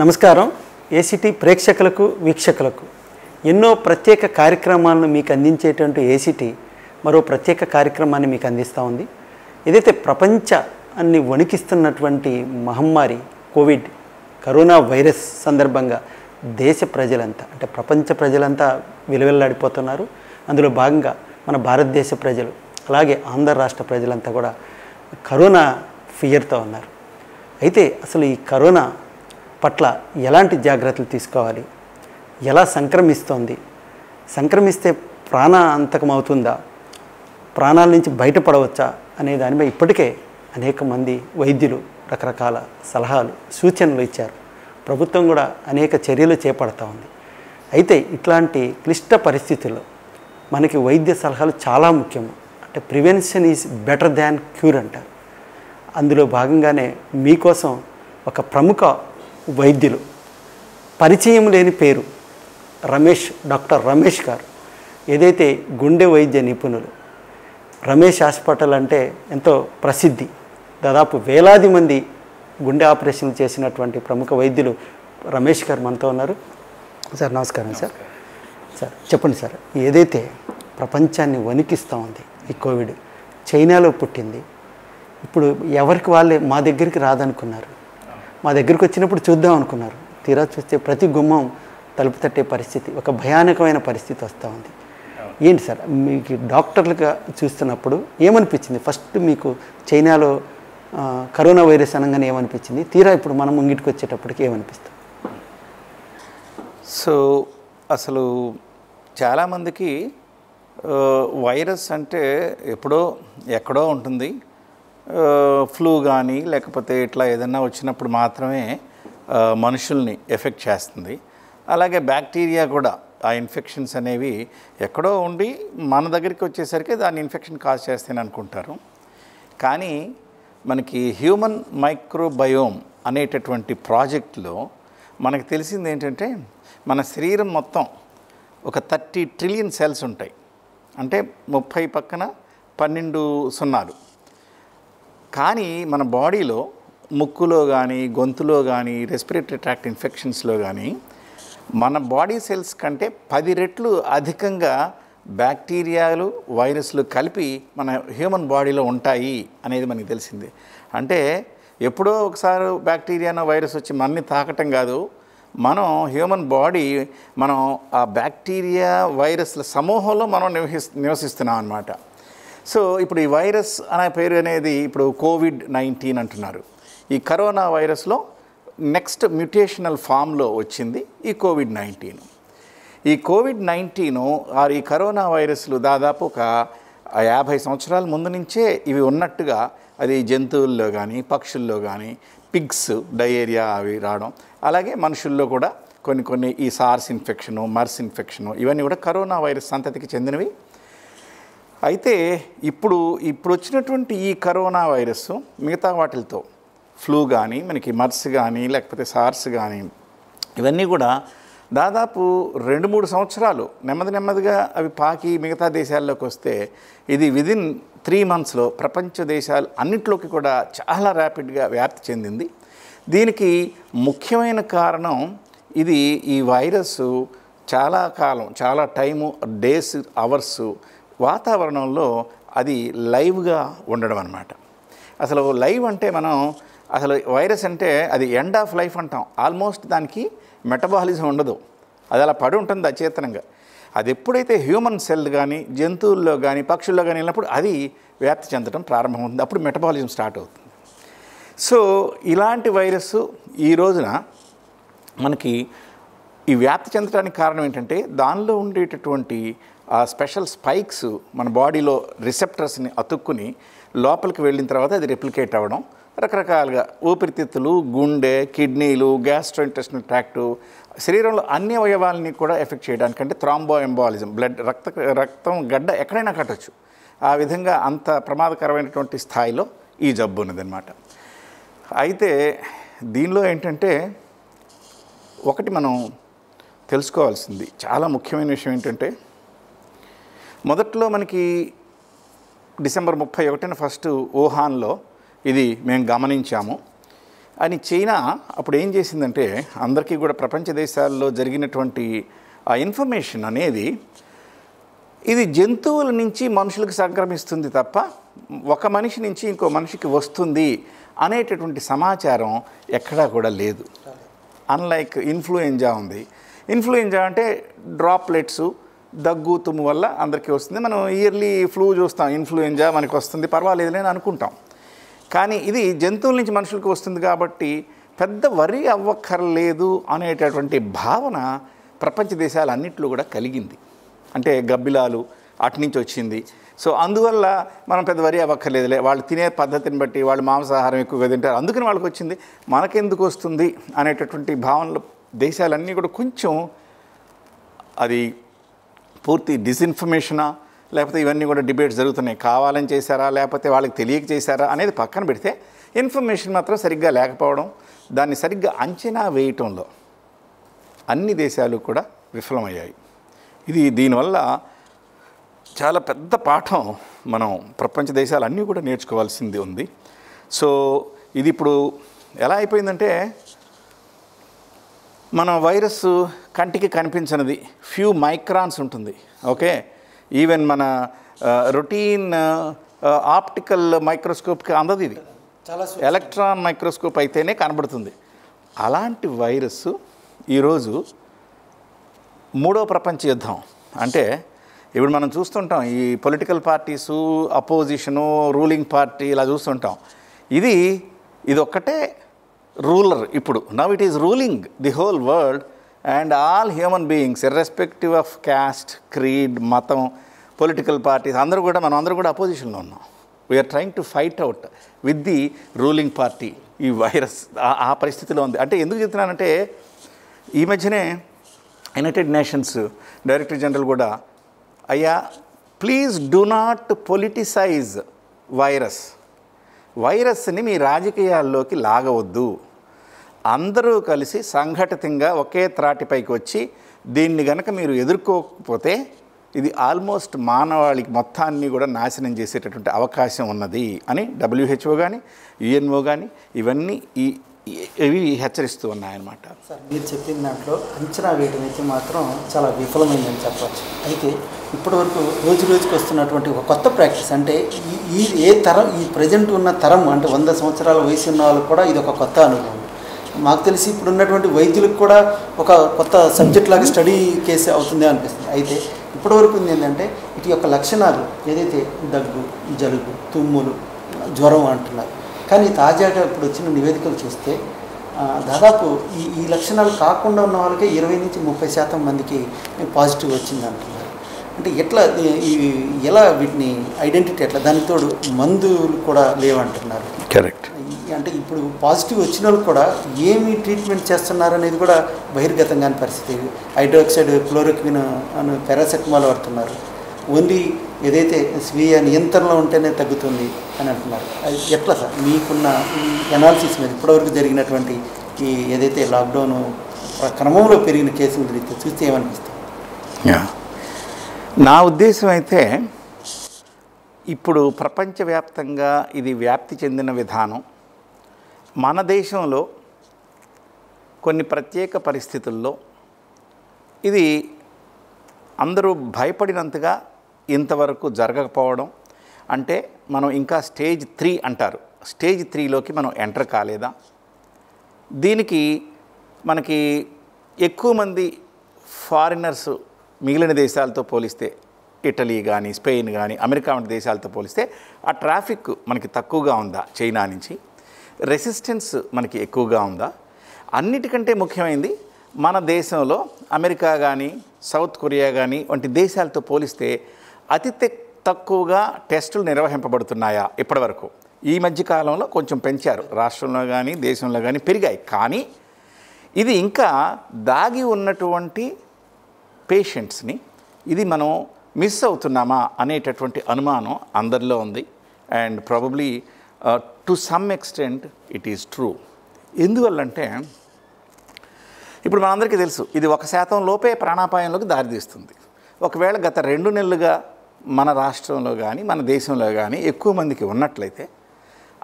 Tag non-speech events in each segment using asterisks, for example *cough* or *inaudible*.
నమస్కారం ఏసీటీ ప్రేక్షకులకు వీక్షకులకు ఎన్నో ప్రత్యేక కార్యక్రమాలను మీకు అందించేటువంటి ఏసీటీ మరో ప్రత్యేక కార్యక్రమాన్ని మీకు అందిస్తూ ఉంది ఏదైతే ప్రపంచ అన్ని వణికిస్తున్నటువంటి మహమ్మారి కోవిడ్ కరోనా వైరస్ సందర్భంగా దేశ ప్రజలంతా అంటే ప్రపంచ ప్రజలంతా విలువెల్లాడిపోతున్నారు అందులో భాగంగా మన భారతదేశ ప్రజలు అలాగే ఆంధ్ర రాష్ట్ర ప్రజలంతా కూడా కరోనా ఫియర్తో ఉన్నారు అయితే అసలు ఈ కరోనా పట్ల ఎలాంటి జాగ్రత్తలు తీసుకోవాలి ఎలా సంక్రమిస్తోంది సంక్రమిస్తే ప్రాణ అంతకం అవుతుందా ప్రాణాల నుంచి బయటపడవచ్చా అనే దానిపై ఇప్పటికే అనేక మంది వైద్యులు రకరకాల సలహాలు సూచనలు ఇచ్చారు ప్రభుత్వం కూడా అనేక చర్యలు చేపడతా ఉంది అయితే ఇట్లాంటి క్లిష్ట పరిస్థితుల్లో మనకి వైద్య సలహాలు చాలా ముఖ్యము అంటే prevention is better than cure అంటారు అందులో భాగంగానే మీకోసం ఒక ప్రముఖ వైద్యులు పరిచయం లేని పేరు రమేష్ డాక్టర్ రమేష్ గారు ఏదైతే గుండె వైద్య నిపుణులు రమేష్ హాస్పిటల్ అంటే ఎంతో ప్రసిద్ధి దాదాపు వేలాది మంది గుండె ఆపరేషన్లు చేసినటువంటి ప్రముఖ వైద్యులు రమేష్ గారు మనతో ఉన్నారు సార్ నమస్కారం సార్ సార్ చెప్పండి సార్ ఏదైతే ప్రపంచాన్ని వణికిస్తూ ఉంది ఈ కోవిడ్ చైనాలో పుట్టింది ఇప్పుడు ఎవరికి వాళ్ళే మా దగ్గరికి రాదనుకున్నారు మా దగ్గరికి వచ్చినప్పుడు చూద్దాం అనుకున్నారు తీరా చూస్తే ప్రతి గుమ్మం తలుపు తట్టే పరిస్థితి ఒక భయానకమైన పరిస్థితి వస్తూ ఉంది ఏంటి సార్ మీకు డాక్టర్లుగా చూస్తున్నప్పుడు ఏమనిపించింది ఫస్ట్ మీకు చైనాలో కరోనా వైరస్ అనగానే ఏమనిపించింది తీరా ఇప్పుడు మనం ముంగిటికి వచ్చేటప్పటికి ఏమనిపిస్తుంది సో అసలు చాలామందికి వైరస్ అంటే ఎప్పుడో ఎక్కడో ఉంటుంది ఫ్లూ కానీ లేకపోతే ఇట్లా ఏదన్నా వచ్చినప్పుడు మాత్రమే మనుషుల్ని ఎఫెక్ట్ చేస్తుంది అలాగే బ్యాక్టీరియా కూడా ఆ ఇన్ఫెక్షన్స్ అనేవి ఎక్కడో ఉండి మన దగ్గరికి వచ్చేసరికి దాన్ని ఇన్ఫెక్షన్ కాజ్ చేస్తాయని అనుకుంటారు కానీ మనకి హ్యూమన్ మైక్రోబయోమ్ అనేటటువంటి ప్రాజెక్టులో మనకు తెలిసింది ఏంటంటే మన శరీరం మొత్తం ఒక థర్టీ ట్రిలియన్ సెల్స్ ఉంటాయి అంటే ముప్పై పక్కన పన్నెండు సున్నాలు కానీ మన బాడీలో ముక్కులో కానీ గొంతులో కానీ రెస్పిరేటరీ ట్రాక్ట్ ఇన్ఫెక్షన్స్లో కానీ మన బాడీ సెల్స్ కంటే పది రెట్లు అధికంగా బ్యాక్టీరియాలు వైరస్లు కలిపి మన హ్యూమన్ బాడీలో ఉంటాయి అనేది మనకి తెలిసింది అంటే ఎప్పుడో ఒకసారి బ్యాక్టీరియానో వైరస్ వచ్చి మనని తాకటం కాదు మనం హ్యూమన్ బాడీ మనం ఆ బ్యాక్టీరియా వైరస్ల సమూహంలో మనం నివసి నివసిస్తున్నాం అన్నమాట సో ఇప్పుడు ఈ వైరస్ అనే పేరు అనేది ఇప్పుడు కోవిడ్ నైన్టీన్ అంటున్నారు ఈ కరోనా వైరస్లో నెక్స్ట్ మ్యుటేషనల్ ఫామ్లో వచ్చింది ఈ కోవిడ్ నైన్టీన్ ఈ కోవిడ్ నైన్టీన్ ఆర్ ఈ కరోనా వైరస్లు దాదాపు ఒక యాభై సంవత్సరాల ముందు నుంచే ఇవి ఉన్నట్టుగా అది జంతువుల్లో కానీ పక్షుల్లో కానీ పిగ్స్ డయేరియా అవి రావడం అలాగే మనుషుల్లో కూడా కొన్ని కొన్ని ఈ సార్స్ ఇన్ఫెక్షను మర్స్ ఇన్ఫెక్షను ఇవన్నీ కూడా కరోనా వైరస్ సంతతికి చెందినవి అయితే ఇప్పుడు ఇప్పుడు వచ్చినటువంటి ఈ కరోనా వైరస్ మిగతా వాటిలతో ఫ్లూ కానీ మనకి మర్స్ కానీ లేకపోతే సార్స్ కానీ ఇవన్నీ కూడా దాదాపు రెండు మూడు సంవత్సరాలు నెమ్మది నెమ్మదిగా అవి పాకి మిగతా దేశాల్లోకి వస్తే ఇది విదిన్ త్రీ మంత్స్లో ప్రపంచ దేశాలు అన్నింటిలోకి కూడా చాలా ర్యాపిడ్గా వ్యాప్తి చెందింది దీనికి ముఖ్యమైన కారణం ఇది ఈ వైరస్ చాలా కాలం చాలా టైము డేస్ అవర్సు వాతావరణంలో అది లైవ్గా ఉండడం అనమాట అసలు లైవ్ అంటే మనం అసలు వైరస్ అంటే అది ఎండ్ ఆఫ్ లైఫ్ అంటాం ఆల్మోస్ట్ దానికి మెటబాలిజం ఉండదు అది అలా పడి ఉంటుంది అచేతనంగా అది ఎప్పుడైతే హ్యూమన్ సెల్ కానీ జంతువుల్లో కానీ పక్షుల్లో కానీ వెళ్ళినప్పుడు అది వ్యాప్తి చెందడం ప్రారంభమవుతుంది అప్పుడు మెటబాలిజం స్టార్ట్ అవుతుంది సో ఇలాంటి వైరస్ ఈ రోజున మనకి ఈ వ్యాప్తి చెందడానికి కారణం ఏంటంటే దానిలో ఉండేటటువంటి ఆ స్పెషల్ స్పైక్స్ మన బాడీలో రిసెప్టర్స్ని అతుక్కుని లోపలికి వెళ్ళిన తర్వాత అది రిప్లికేట్ అవ్వడం రకరకాలుగా ఊపిరితిత్తులు గుండె కిడ్నీలు గ్యాస్ట్రో గ్యాస్ట్రోఇంటెస్టినల్ ట్రాక్టు శరీరంలో అన్ని అవయవాలని కూడా ఎఫెక్ట్ చేయడానికంటే థ్రాంబో ఎంబాలిజం బ్లడ్ రక్త రక్తం గడ్డ ఎక్కడైనా కట్టచ్చు ఆ విధంగా అంత ప్రమాదకరమైనటువంటి స్థాయిలో ఈ జబ్బు ఉన్నదన్నమాట అయితే దీనిలో ఏంటంటే ఒకటి మనం తెలుసుకోవాల్సింది చాలా ముఖ్యమైన విషయం ఏంటంటే మొదట్లో మనకి డిసెంబర్ ముప్పై ఒకటిన ఫస్ట్ ఓహాన్లో ఇది మేము గమనించాము అని చైనా అప్పుడు ఏం చేసిందంటే అందరికీ కూడా ప్రపంచ దేశాల్లో జరిగినటువంటి ఆ ఇన్ఫర్మేషన్ అనేది ఇది జంతువుల నుంచి మనుషులకు సంక్రమిస్తుంది తప్ప ఒక మనిషి నుంచి ఇంకో మనిషికి వస్తుంది అనేటటువంటి సమాచారం ఎక్కడా కూడా లేదు అన్లైక్ ఇన్ఫ్లుయెంజా ఉంది ఇన్ఫ్లుయెంజా అంటే డ్రాప్లెట్స్ దగ్గు తుమ్ము వల్ల అందరికీ వస్తుంది మనం ఇయర్లీ ఫ్లూ చూస్తాం ఇన్ఫ్లుయెంజా మనకు వస్తుంది పర్వాలేదు నేను అనుకుంటాం కానీ ఇది జంతువుల నుంచి మనుషులకు వస్తుంది కాబట్టి పెద్ద వరి అవ్వక్కర్లేదు అనేటటువంటి భావన ప్రపంచ దేశాలన్నింటిలో కూడా కలిగింది అంటే గబ్బిలాలు అటు నుంచి వచ్చింది సో అందువల్ల మనం పెద్ద వరి అవ్వక్కర్లేదులే వాళ్ళు తినే పద్ధతిని బట్టి వాళ్ళు మాంసాహారం ఎక్కువగా తింటారు అందుకని వాళ్ళకి వచ్చింది మనకెందుకు వస్తుంది అనేటటువంటి భావనలు దేశాలన్నీ కూడా కొంచెం అది పూర్తి డిస్ఇన్ఫర్మేషనా లేకపోతే ఇవన్నీ కూడా డిబేట్స్ జరుగుతున్నాయి కావాలని చేశారా లేకపోతే వాళ్ళకి తెలియక చేశారా అనేది పక్కన పెడితే ఇన్ఫర్మేషన్ మాత్రం సరిగ్గా లేకపోవడం దాన్ని సరిగ్గా అంచనా వేయటంలో అన్ని దేశాలు కూడా విఫలమయ్యాయి ఇది దీనివల్ల చాలా పెద్ద పాఠం మనం ప్రపంచ దేశాలన్నీ కూడా నేర్చుకోవాల్సింది ఉంది సో ఇది ఇప్పుడు ఎలా అయిపోయిందంటే మనం వైరస్ కంటికి కనిపించినది ఫ్యూ మైక్రాన్స్ ఉంటుంది ఓకే ఈవెన్ మన రొటీన్ ఆప్టికల్ మైక్రోస్కోప్కి అందదు ఇది ఎలక్ట్రాన్ మైక్రోస్కోప్ అయితేనే కనబడుతుంది అలాంటి వైరస్ ఈరోజు మూడో ప్రపంచ యుద్ధం అంటే ఇప్పుడు మనం చూస్తుంటాం ఈ political parties opposition ruling party ఇలా చూస్తుంటాం ఇది ఇది ఒక్కటే రూలర్ ఇప్పుడు now it is ruling the whole world and all human beings irrespective of caste creed మతం పొలిటికల్ పార్టీస్ అందరూ కూడా మనం అందరూ కూడా అపోజిషన్లో ఉన్నాం we are trying to fight out with the ruling party ఈ వైరస్ ఆ పరిస్థితిలో ఉంది అంటే ఎందుకు చెప్తున్నానంటే ఈ మధ్యనే యునైటెడ్ నేషన్స్ డైరెక్టర్ జనరల్ కూడా అయ్యా please do not politicise virus వైరస్ని మీ రాజకీయాల్లోకి లాగవద్దు అందరూ కలిసి సంఘటితంగా ఒకే త్రాటిపైకి వచ్చి దీన్ని గనక మీరు ఎదుర్కోకపోతే ఇది ఆల్మోస్ట్ మానవాళికి మొత్తాన్ని కూడా నాశనం చేసేటటువంటి అవకాశం ఉన్నది అని డబ్ల్యూహెచ్ఓ కానీ యుఎన్ఓ కానీ ఇవన్నీ ఈ ఇవి హెచ్చరిస్తూ ఉన్నాయన్నమాట సార్ మీరు చెప్పిన దాంట్లో అంచనా వేయడం అయితే మాత్రం చాలా విఫలమైందని చెప్పవచ్చు అయితే ఇప్పటివరకు రోజు రోజుకి వస్తున్నటువంటి ఒక కొత్త ప్రాక్టీస్ అంటే ఈ ఏ తరం ఈ ప్రజెంట్ ఉన్న తరం అంటే వంద సంవత్సరాల వయసు ఉన్న వాళ్ళు కూడా ఇది ఒక కొత్త అనుభవం మాకు తెలిసి ఇప్పుడు ఉన్నటువంటి వైద్యులకు కూడా ఒక కొత్త సబ్జెక్ట్ లాగా స్టడీ కేసు అవుతుంది అనిపిస్తుంది అయితే ఇప్పటివరకు ఏంటంటే వీటి యొక్క లక్షణాలు ఏదైతే దగ్గు జలుబు తుమ్ములు జ్వరం అంటున్నారు కానీ తాజాగా ఇప్పుడు వచ్చిన నివేదికలు చూస్తే దాదాపు ఈ ఈ లక్షణాలు కాకుండా ఉన్న వాళ్ళకే ఇరవై నుంచి ముప్పై శాతం మందికి పాజిటివ్ వచ్చింది అంటున్నారు అంటే ఎట్లా ఈ ఎలా వీటిని ఐడెంటిటీ ఎట్లా దానికి తోడు మందులు కూడా లేవంటున్నారు కరెక్ట్ అంటే ఇప్పుడు పాజిటివ్ వచ్చిన వాళ్ళు కూడా ఏమి ట్రీట్మెంట్ చేస్తున్నారు అనేది కూడా బహిర్గతంగా పరిస్థితి హైడ్రోక్సైడ్ క్లోరోక్విన్ అని పారాసెటమాల్ వాడుతున్నారు ఓన్లీ ఏదైతే స్వీయ నియంత్రణలో ఉంటేనే తగ్గుతుంది అని అంటున్నారు అది ఎట్లా సార్ మీకున్న ఎనాలిసిస్ మీద ఇప్పటివరకు జరిగినటువంటి ఈ ఏదైతే లాక్డౌన్ క్రమంలో పెరిగిన కేసుల రీత్యా చూస్తే ఏమనిపిస్తుంది నా ఉద్దేశం అయితే ఇప్పుడు ప్రపంచవ్యాప్తంగా ఇది వ్యాప్తి చెందిన విధానం మన దేశంలో కొన్ని ప్రత్యేక పరిస్థితుల్లో ఇది అందరూ భయపడినంతగా ఇంతవరకు జరగకపోవడం అంటే మనం ఇంకా స్టేజ్ త్రీ అంటారు స్టేజ్ త్రీలోకి మనం ఎంటర్ కాలేదా దీనికి మనకి ఎక్కువ మంది ఫారినర్స్ మిగిలిన దేశాలతో పోలిస్తే ఇటలీ కానీ స్పెయిన్ కానీ అమెరికా వంటి దేశాలతో పోలిస్తే ఆ ట్రాఫిక్ మనకి తక్కువగా ఉందా చైనా నుంచి రెసిస్టెన్స్ మనకి ఎక్కువగా ఉందా అన్నిటికంటే ముఖ్యమైనది మన దేశంలో అమెరికా కానీ సౌత్ కొరియా కానీ వంటి దేశాలతో పోలిస్తే అతి తక్కువగా టెస్టులు నిర్వహింపబడుతున్నాయా ఇప్పటివరకు ఈ మధ్యకాలంలో కొంచెం పెంచారు రాష్ట్రంలో కానీ దేశంలో కానీ పెరిగాయి కానీ ఇది ఇంకా దాగి ఉన్నటువంటి పేషెంట్స్ని ఇది మనం మిస్ అవుతున్నామా అనేటటువంటి అనుమానం అందరిలో ఉంది and probably to some extent it is true ఎందువల్లంటే ఇప్పుడు మనందరికీ తెలుసు ఇది ఒక శాతం లోపే ప్రాణాపాయంలోకి దారితీస్తుంది ఒకవేళ గత రెండు నెలలుగా మన రాష్ట్రంలో కానీ మన దేశంలో కానీ ఎక్కువ మందికి ఉన్నట్లయితే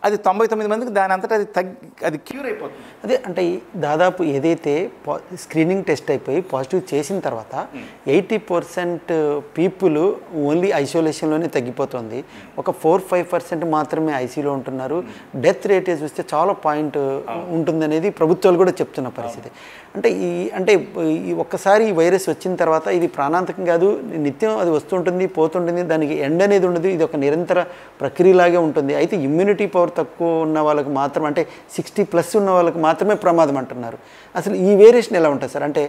అది తొంభై తొమ్మిది మందికి దాని అంతటా అది తగ్గి అది క్యూర్ అయిపోతుంది అదే అంటే దాదాపు ఏదైతే స్క్రీనింగ్ టెస్ట్ అయిపోయి పాజిటివ్ చేసిన తర్వాత ఎయిటీ పర్సెంట్ పీపుల్ ఓన్లీ ఐసోలేషన్లోనే తగ్గిపోతుంది ఒక ఫోర్ ఫైవ్ పర్సెంట్ మాత్రమే ఐసీలో ఉంటున్నారు డెత్ రేటే చూస్తే చాలా పాయింట్ ఉంటుందనేది ప్రభుత్వాలు కూడా చెప్తున్న పరిస్థితి అంటే ఈ అంటే ఈ ఒక్కసారి ఈ వైరస్ వచ్చిన తర్వాత ఇది ప్రాణాంతకం కాదు నిత్యం అది వస్తుంటుంది పోతుంటుంది దానికి ఎండ్ అనేది ఉండదు ఇది ఒక నిరంతర ప్రక్రియలాగే ఉంటుంది అయితే ఇమ్యూనిటీ పవర్ తక్కువ ఉన్న వాళ్ళకి మాత్రం అంటే సిక్స్టీ ప్లస్ ఉన్న వాళ్ళకి మాత్రమే ప్రమాదం అంటున్నారు అసలు ఈ వేరియేషన్ ఎలా ఉంటుంది సార్ అంటే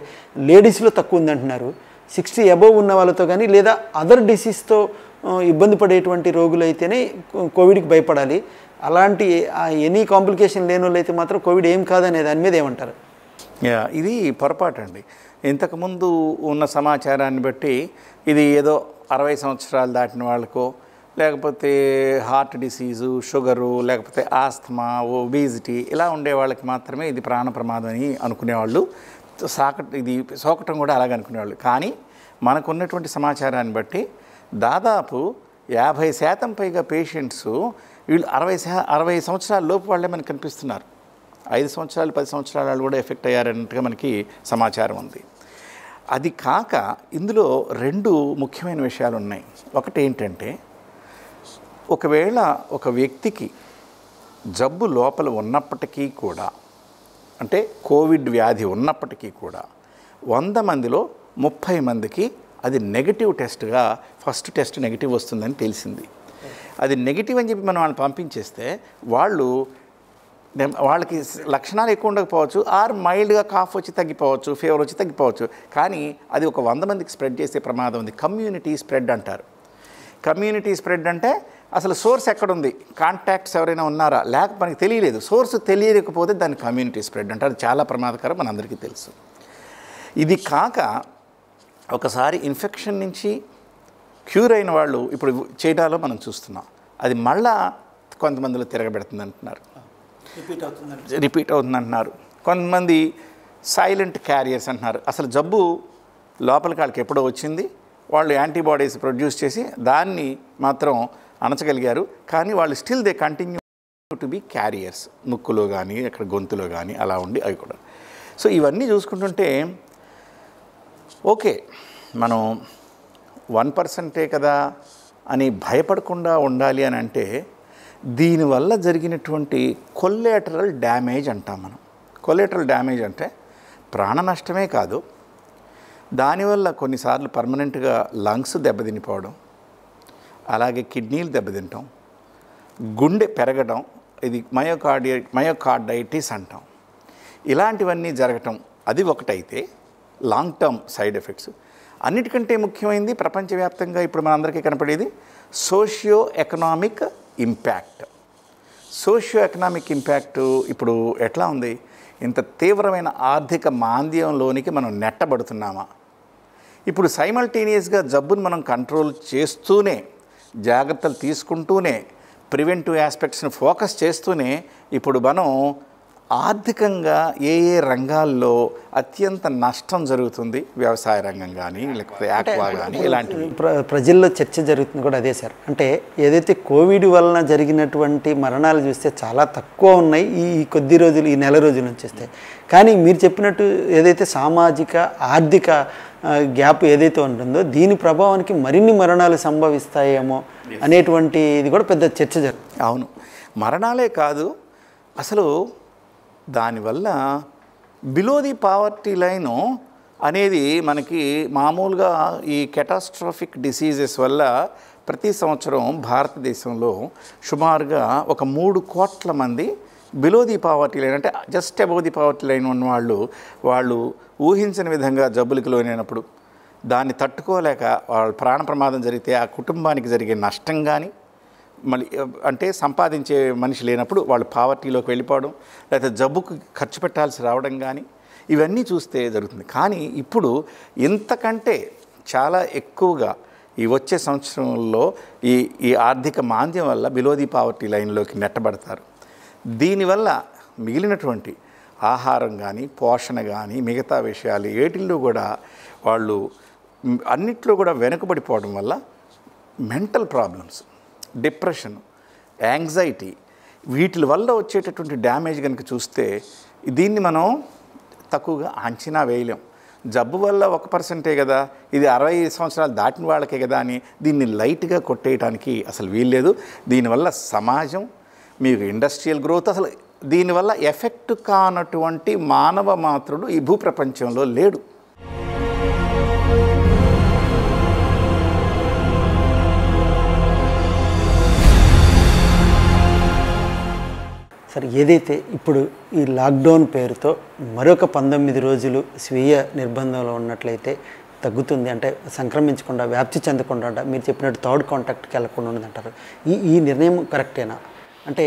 లేడీస్లో తక్కువ ఉందంటున్నారు సిక్స్టీ అబోవ్ ఉన్న వాళ్ళతో కానీ లేదా అదర్ డిసీజ్తో ఇబ్బంది పడేటువంటి రోగులు అయితేనే కోవిడ్కి భయపడాలి అలాంటి ఎనీ కాంప్లికేషన్ లేని అయితే మాత్రం కోవిడ్ ఏం కాదనే దాని మీద ఏమంటారు ఇది పొరపాటు అండి ఇంతకుముందు ఉన్న సమాచారాన్ని బట్టి ఇది ఏదో అరవై సంవత్సరాలు దాటిన వాళ్ళకో లేకపోతే హార్ట్ డిసీజు షుగరు లేకపోతే ఆస్థమా ఒబీజిటీ ఇలా ఉండే వాళ్ళకి మాత్రమే ఇది ప్రాణ ప్రమాదం అని అనుకునేవాళ్ళు సాక ఇది సోకటం కూడా అలాగే అనుకునేవాళ్ళు కానీ మనకున్నటువంటి సమాచారాన్ని బట్టి దాదాపు యాభై శాతం పైగా పేషెంట్స్ వీళ్ళు అరవై అరవై సంవత్సరాల లోపు వాళ్ళే మనకు కనిపిస్తున్నారు ఐదు సంవత్సరాలు పది సంవత్సరాలు కూడా ఎఫెక్ట్ అయ్యారన్నట్టుగా మనకి సమాచారం ఉంది అది కాక ఇందులో రెండు ముఖ్యమైన విషయాలు ఉన్నాయి ఒకటి ఏంటంటే ఒకవేళ ఒక వ్యక్తికి జబ్బు లోపల ఉన్నప్పటికీ కూడా అంటే కోవిడ్ వ్యాధి ఉన్నప్పటికీ కూడా వంద మందిలో ముప్పై మందికి అది నెగిటివ్ టెస్ట్గా ఫస్ట్ టెస్ట్ నెగిటివ్ వస్తుందని తెలిసింది అది నెగిటివ్ అని చెప్పి మనం వాళ్ళని పంపించేస్తే వాళ్ళు వాళ్ళకి లక్షణాలు ఎక్కువ ఉండకపోవచ్చు ఆర్ మైల్డ్గా కాఫ్ వచ్చి తగ్గిపోవచ్చు ఫీవర్ వచ్చి తగ్గిపోవచ్చు కానీ అది ఒక వంద మందికి స్ప్రెడ్ చేసే ప్రమాదం ఉంది కమ్యూనిటీ స్ప్రెడ్ అంటారు కమ్యూనిటీ స్ప్రెడ్ అంటే అసలు సోర్స్ ఎక్కడుంది కాంటాక్ట్స్ ఎవరైనా ఉన్నారా లేక మనకి తెలియలేదు సోర్స్ తెలియకపోతే దాన్ని కమ్యూనిటీ స్ప్రెడ్ అంటారు చాలా ప్రమాదకరం మనందరికీ తెలుసు ఇది కాక ఒకసారి ఇన్ఫెక్షన్ నుంచి క్యూర్ అయిన వాళ్ళు ఇప్పుడు చేయడాలో మనం చూస్తున్నాం అది మళ్ళా కొంతమందిలో తిరగబెడుతుంది అంటున్నారు రిపీట్ అవుతుంది రిపీట్ అవుతుందంటున్నారు అంటున్నారు కొంతమంది సైలెంట్ క్యారియర్స్ అంటున్నారు అసలు జబ్బు లోపలికి వాళ్ళకి ఎప్పుడో వచ్చింది వాళ్ళు యాంటీబాడీస్ ప్రొడ్యూస్ చేసి దాన్ని మాత్రం అణచగలిగారు కానీ వాళ్ళు still they continue to be carriers ముక్కులో కానీ అక్కడ గొంతులో కానీ అలా ఉండి అవి కూడా సో ఇవన్నీ చూసుకుంటుంటే ఓకే మనం వన్ పర్సెంటే కదా అని భయపడకుండా ఉండాలి అని అంటే దీనివల్ల జరిగినటువంటి కొల్లేటరల్ డ్యామేజ్ అంటాం మనం కొల్లేటరల్ డ్యామేజ్ అంటే ప్రాణ నష్టమే కాదు దానివల్ల కొన్నిసార్లు పర్మనెంట్గా లంగ్స్ దెబ్బతినిపోవడం అలాగే కిడ్నీలు దెబ్బతింటాం గుండె పెరగడం ఇది మయోకార్డియ మయోకార్డైటిస్ అంటాం ఇలాంటివన్నీ జరగటం అది ఒకటైతే లాంగ్ టర్మ్ సైడ్ ఎఫెక్ట్స్ అన్నిటికంటే ముఖ్యమైనది ప్రపంచవ్యాప్తంగా ఇప్పుడు మనందరికీ కనపడేది socio economic impact socio economic impact ఇప్పుడు ఎట్లా ఉంది ఇంత తీవ్రమైన ఆర్థిక మాంద్యంలోనికి మనం నెట్టబడుతున్నామా ఇప్పుడు సైమల్టేనియస్గా జబ్బును మనం కంట్రోల్ చేస్తూనే జాగ్రత్తలు తీసుకుంటూనే ప్రివెంటివ్ ఆస్పెక్ట్స్ని ఫోకస్ చేస్తూనే ఇప్పుడు మనం ఆర్థికంగా ఏ ఏ రంగాల్లో అత్యంత నష్టం జరుగుతుంది వ్యవసాయ రంగం కానీ లేకపోతే యాక్వా కానీ ఇలాంటివి ప్రజల్లో చర్చ జరుగుతుంది కూడా అదే సార్ అంటే ఏదైతే కోవిడ్ వలన జరిగినటువంటి మరణాలు చూస్తే చాలా తక్కువ ఉన్నాయి ఈ కొద్ది రోజులు ఈ నెల రోజుల నుంచి కానీ మీరు చెప్పినట్టు ఏదైతే సామాజిక ఆర్థిక గ్యాప్ ఏదైతే ఉంటుందో దీని ప్రభావానికి మరిన్ని మరణాలు సంభవిస్తాయేమో అనేటువంటి ఇది కూడా పెద్ద చర్చ జరుగుతుంది అవును మరణాలే కాదు అసలు దానివల్ల బిలో ది పావర్టీ లైను అనేది మనకి మామూలుగా ఈ కెటాస్ట్రాఫిక్ డిసీజెస్ వల్ల ప్రతి సంవత్సరం భారతదేశంలో సుమారుగా ఒక మూడు కోట్ల మంది బిలో ది పావర్టీ లైన్ అంటే just above the poverty line ఉన్నవాళ్ళు వాళ్ళు వాళ్ళు ఊహించని విధంగా జబ్బులకి లోనైనప్పుడు దాన్ని తట్టుకోలేక వాళ్ళ ప్రాణ ప్రమాదం జరిగితే ఆ కుటుంబానికి జరిగే నష్టం కానీ మళ్ళీ అంటే సంపాదించే మనిషి లేనప్పుడు వాళ్ళు పావర్టీలోకి వెళ్ళిపోవడం లేకపోతే జబ్బుకు ఖర్చు పెట్టాల్సి రావడం కానీ ఇవన్నీ చూస్తే జరుగుతుంది కానీ ఇప్పుడు ఇంతకంటే చాలా ఎక్కువగా ఈ వచ్చే సంవత్సరంలో ఈ ఈ ఆర్థిక మాంద్యం వల్ల బిలోది పావర్టీ లైన్లోకి నెట్టబడతారు దీనివల్ల మిగిలినటువంటి ఆహారం కానీ పోషణ కానీ మిగతా విషయాలు ఏటిల్లో కూడా వాళ్ళు అన్నిట్లో కూడా వెనుకబడిపోవడం వల్ల మెంటల్ ప్రాబ్లమ్స్ డిప్రెషన్ యాంగ్జైటీ వీటి వల్ల వచ్చేటటువంటి డ్యామేజ్ కనుక చూస్తే దీన్ని మనం తక్కువగా అంచనా వేయలేం జబ్బు వల్ల ఒక పర్సెంటే కదా ఇది అరవై సంవత్సరాలు దాటిన వాళ్ళకే కదా అని దీన్ని లైట్గా కొట్టేయడానికి అసలు వీల్లేదు దీనివల్ల సమాజం మీకు ఇండస్ట్రియల్ గ్రోత్ అసలు దీనివల్ల ఎఫెక్ట్ కానటువంటి మానవ మాత్రుడు ఈ భూప్రపంచంలో లేడు సరే ఏదైతే ఇప్పుడు ఈ లాక్డౌన్ పేరుతో మరొక పంతొమ్మిది రోజులు స్వీయ నిర్బంధంలో ఉన్నట్లయితే తగ్గుతుంది అంటే సంక్రమించకుండా వ్యాప్తి చెందకుండా మీరు చెప్పినట్టు థర్డ్ కాంటాక్ట్కి వెళ్ళకుండా అంటారు ఈ ఈ నిర్ణయం కరెక్టేనా అంటే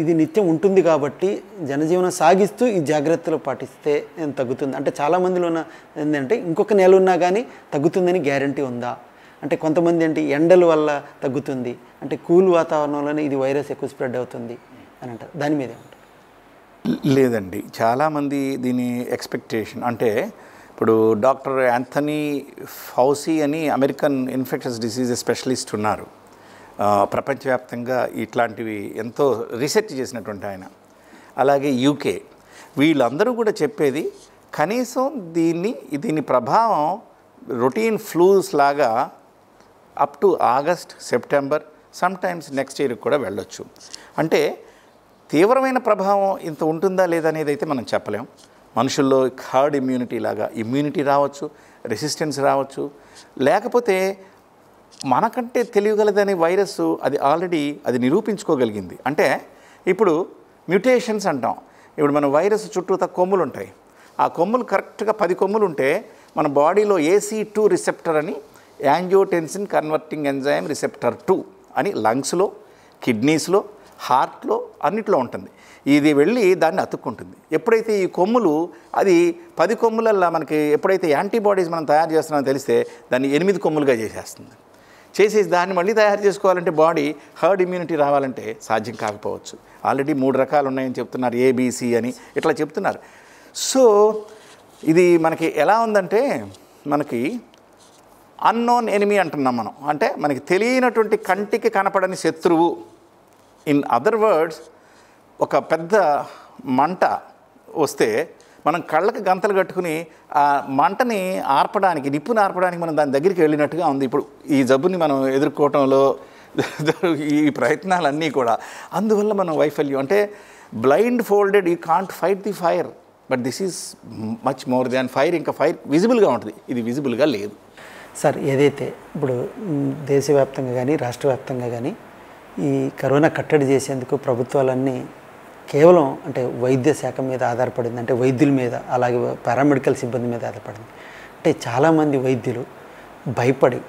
ఇది నిత్యం ఉంటుంది కాబట్టి జనజీవనం సాగిస్తూ ఈ జాగ్రత్తలు పాటిస్తే తగ్గుతుంది అంటే ఉన్న ఏంటంటే ఇంకొక నెల ఉన్నా కానీ తగ్గుతుందని గ్యారంటీ ఉందా అంటే కొంతమంది అంటే ఎండల వల్ల తగ్గుతుంది అంటే కూల్ వాతావరణంలోనే ఇది వైరస్ ఎక్కువ స్ప్రెడ్ అవుతుంది అని అంటారు దాని మీద లేదండి చాలామంది దీని ఎక్స్పెక్టేషన్ అంటే ఇప్పుడు డాక్టర్ యాంథనీ ఫౌసీ అని అమెరికన్ ఇన్ఫెక్షన్స్ డిసీజ్ స్పెషలిస్ట్ ఉన్నారు ప్రపంచవ్యాప్తంగా ఇట్లాంటివి ఎంతో రీసెర్చ్ చేసినటువంటి ఆయన అలాగే యూకే వీళ్ళందరూ కూడా చెప్పేది కనీసం దీన్ని దీని ప్రభావం రొటీన్ ఫ్లూస్ లాగా up to August September sometimes next ఇయర్కి కూడా వెళ్ళొచ్చు అంటే తీవ్రమైన ప్రభావం ఇంత ఉంటుందా లేదా అనేది అయితే మనం చెప్పలేం మనుషుల్లో హార్డ్ ఇమ్యూనిటీ లాగా ఇమ్యూనిటీ రావచ్చు రెసిస్టెన్స్ రావచ్చు లేకపోతే మనకంటే తెలియగలదని వైరస్ అది ఆల్రెడీ అది నిరూపించుకోగలిగింది అంటే ఇప్పుడు మ్యూటేషన్స్ అంటాం ఇప్పుడు మన వైరస్ చుట్టూతా కొమ్ములు ఉంటాయి ఆ కొమ్ములు కరెక్ట్గా పది కొమ్ములు ఉంటే మన బాడీలో ఏసీ టూ రిసెప్టర్ అని angiotensin converting enzyme receptor two అని లంగ్స్లో కిడ్నీస్లో హార్ట్లో అన్నిట్లో ఉంటుంది ఇది వెళ్ళి దాన్ని అతుక్కుంటుంది ఎప్పుడైతే ఈ కొమ్ములు అది పది కొమ్ములల్లా మనకి ఎప్పుడైతే యాంటీబాడీస్ మనం తయారు చేస్తున్నామో తెలిస్తే దాన్ని ఎనిమిది కొమ్ములుగా చేసేస్తుంది చేసేసి దాన్ని మళ్ళీ తయారు చేసుకోవాలంటే బాడీ హర్డ్ ఇమ్యూనిటీ రావాలంటే సాధ్యం కాకపోవచ్చు ఆల్రెడీ మూడు రకాలు ఉన్నాయని చెప్తున్నారు ఏబీసీ అని ఇట్లా చెప్తున్నారు సో ఇది మనకి ఎలా ఉందంటే మనకి అన్నోన్ ఎనిమీ అంటున్నాం మనం అంటే మనకి తెలియనటువంటి కంటికి కనపడని శత్రువు ఇన్ అదర్ వర్డ్స్ ఒక పెద్ద మంట వస్తే మనం కళ్ళకి గంతలు కట్టుకుని ఆ మంటని ఆర్పడానికి నిప్పుని ఆర్పడానికి మనం దాని దగ్గరికి వెళ్ళినట్టుగా ఉంది ఇప్పుడు ఈ జబ్బుని మనం ఎదుర్కోవటంలో *laughs* ఈ ప్రయత్నాలన్నీ కూడా అందువల్ల మనం వైఫల్యం అంటే blind folded you can't fight the fire but this is much more than fire ఇంకా ఫైర్ విజిబుల్గా ఉంటుంది ఇది విజిబుల్గా లేదు సార్ ఏదైతే ఇప్పుడు దేశవ్యాప్తంగా కానీ రాష్ట్ర వ్యాప్తంగా కానీ ఈ కరోనా కట్టడి చేసేందుకు ప్రభుత్వాలన్నీ కేవలం అంటే వైద్య శాఖ మీద ఆధారపడింది అంటే వైద్యుల మీద అలాగే పారామెడికల్ సిబ్బంది మీద ఆధారపడింది అంటే చాలామంది వైద్యులు భయపడి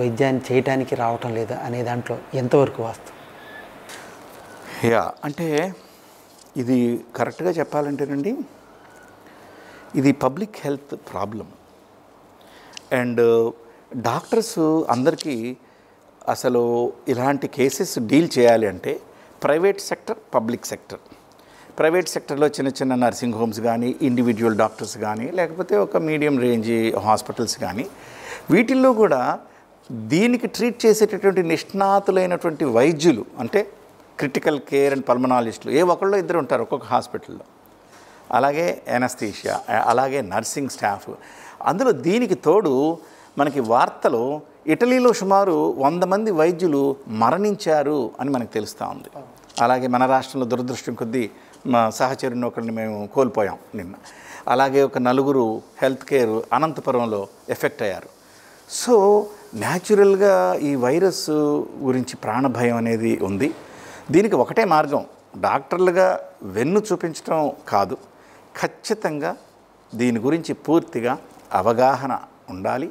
వైద్యాన్ని చేయటానికి రావటం లేదు అనే దాంట్లో ఎంతవరకు వాస్తవం యా అంటే ఇది కరెక్ట్గా చెప్పాలంటేనండి ఇది public health problem and doctors అందరికీ అసలు ఇలాంటి కేసెస్ డీల్ చేయాలి అంటే private sector public sector private సెక్టర్లో చిన్న చిన్న నర్సింగ్ హోమ్స్ కానీ ఇండివిజువల్ డాక్టర్స్ కానీ లేకపోతే ఒక మీడియం రేంజ్ హాస్పిటల్స్ కానీ వీటిల్లో కూడా దీనికి ట్రీట్ చేసేటటువంటి నిష్ణాతులైనటువంటి వైద్యులు అంటే క్రిటికల్ కేర్ అండ్ పల్మనాలజిస్టులు ఏ ఒకళ్ళు ఇద్దరు ఉంటారు ఒక్కొక్క హాస్పిటల్లో అలాగే ఎనస్థీషియా అలాగే నర్సింగ్ స్టాఫ్ అందులో దీనికి తోడు మనకి వార్తలు ఇటలీలో సుమారు వంద మంది వైద్యులు మరణించారు అని మనకు తెలుస్తూ ఉంది అలాగే మన రాష్ట్రంలో దురదృష్టం కొద్దీ మా సహచరుని ఒకరిని మేము కోల్పోయాం నిన్న అలాగే ఒక నలుగురు హెల్త్ కేర్ అనంతపురంలో ఎఫెక్ట్ అయ్యారు సో న్యాచురల్గా ఈ వైరస్ గురించి ప్రాణభయం అనేది ఉంది దీనికి ఒకటే మార్గం డాక్టర్లుగా వెన్ను చూపించడం కాదు ఖచ్చితంగా దీని గురించి పూర్తిగా అవగాహన ఉండాలి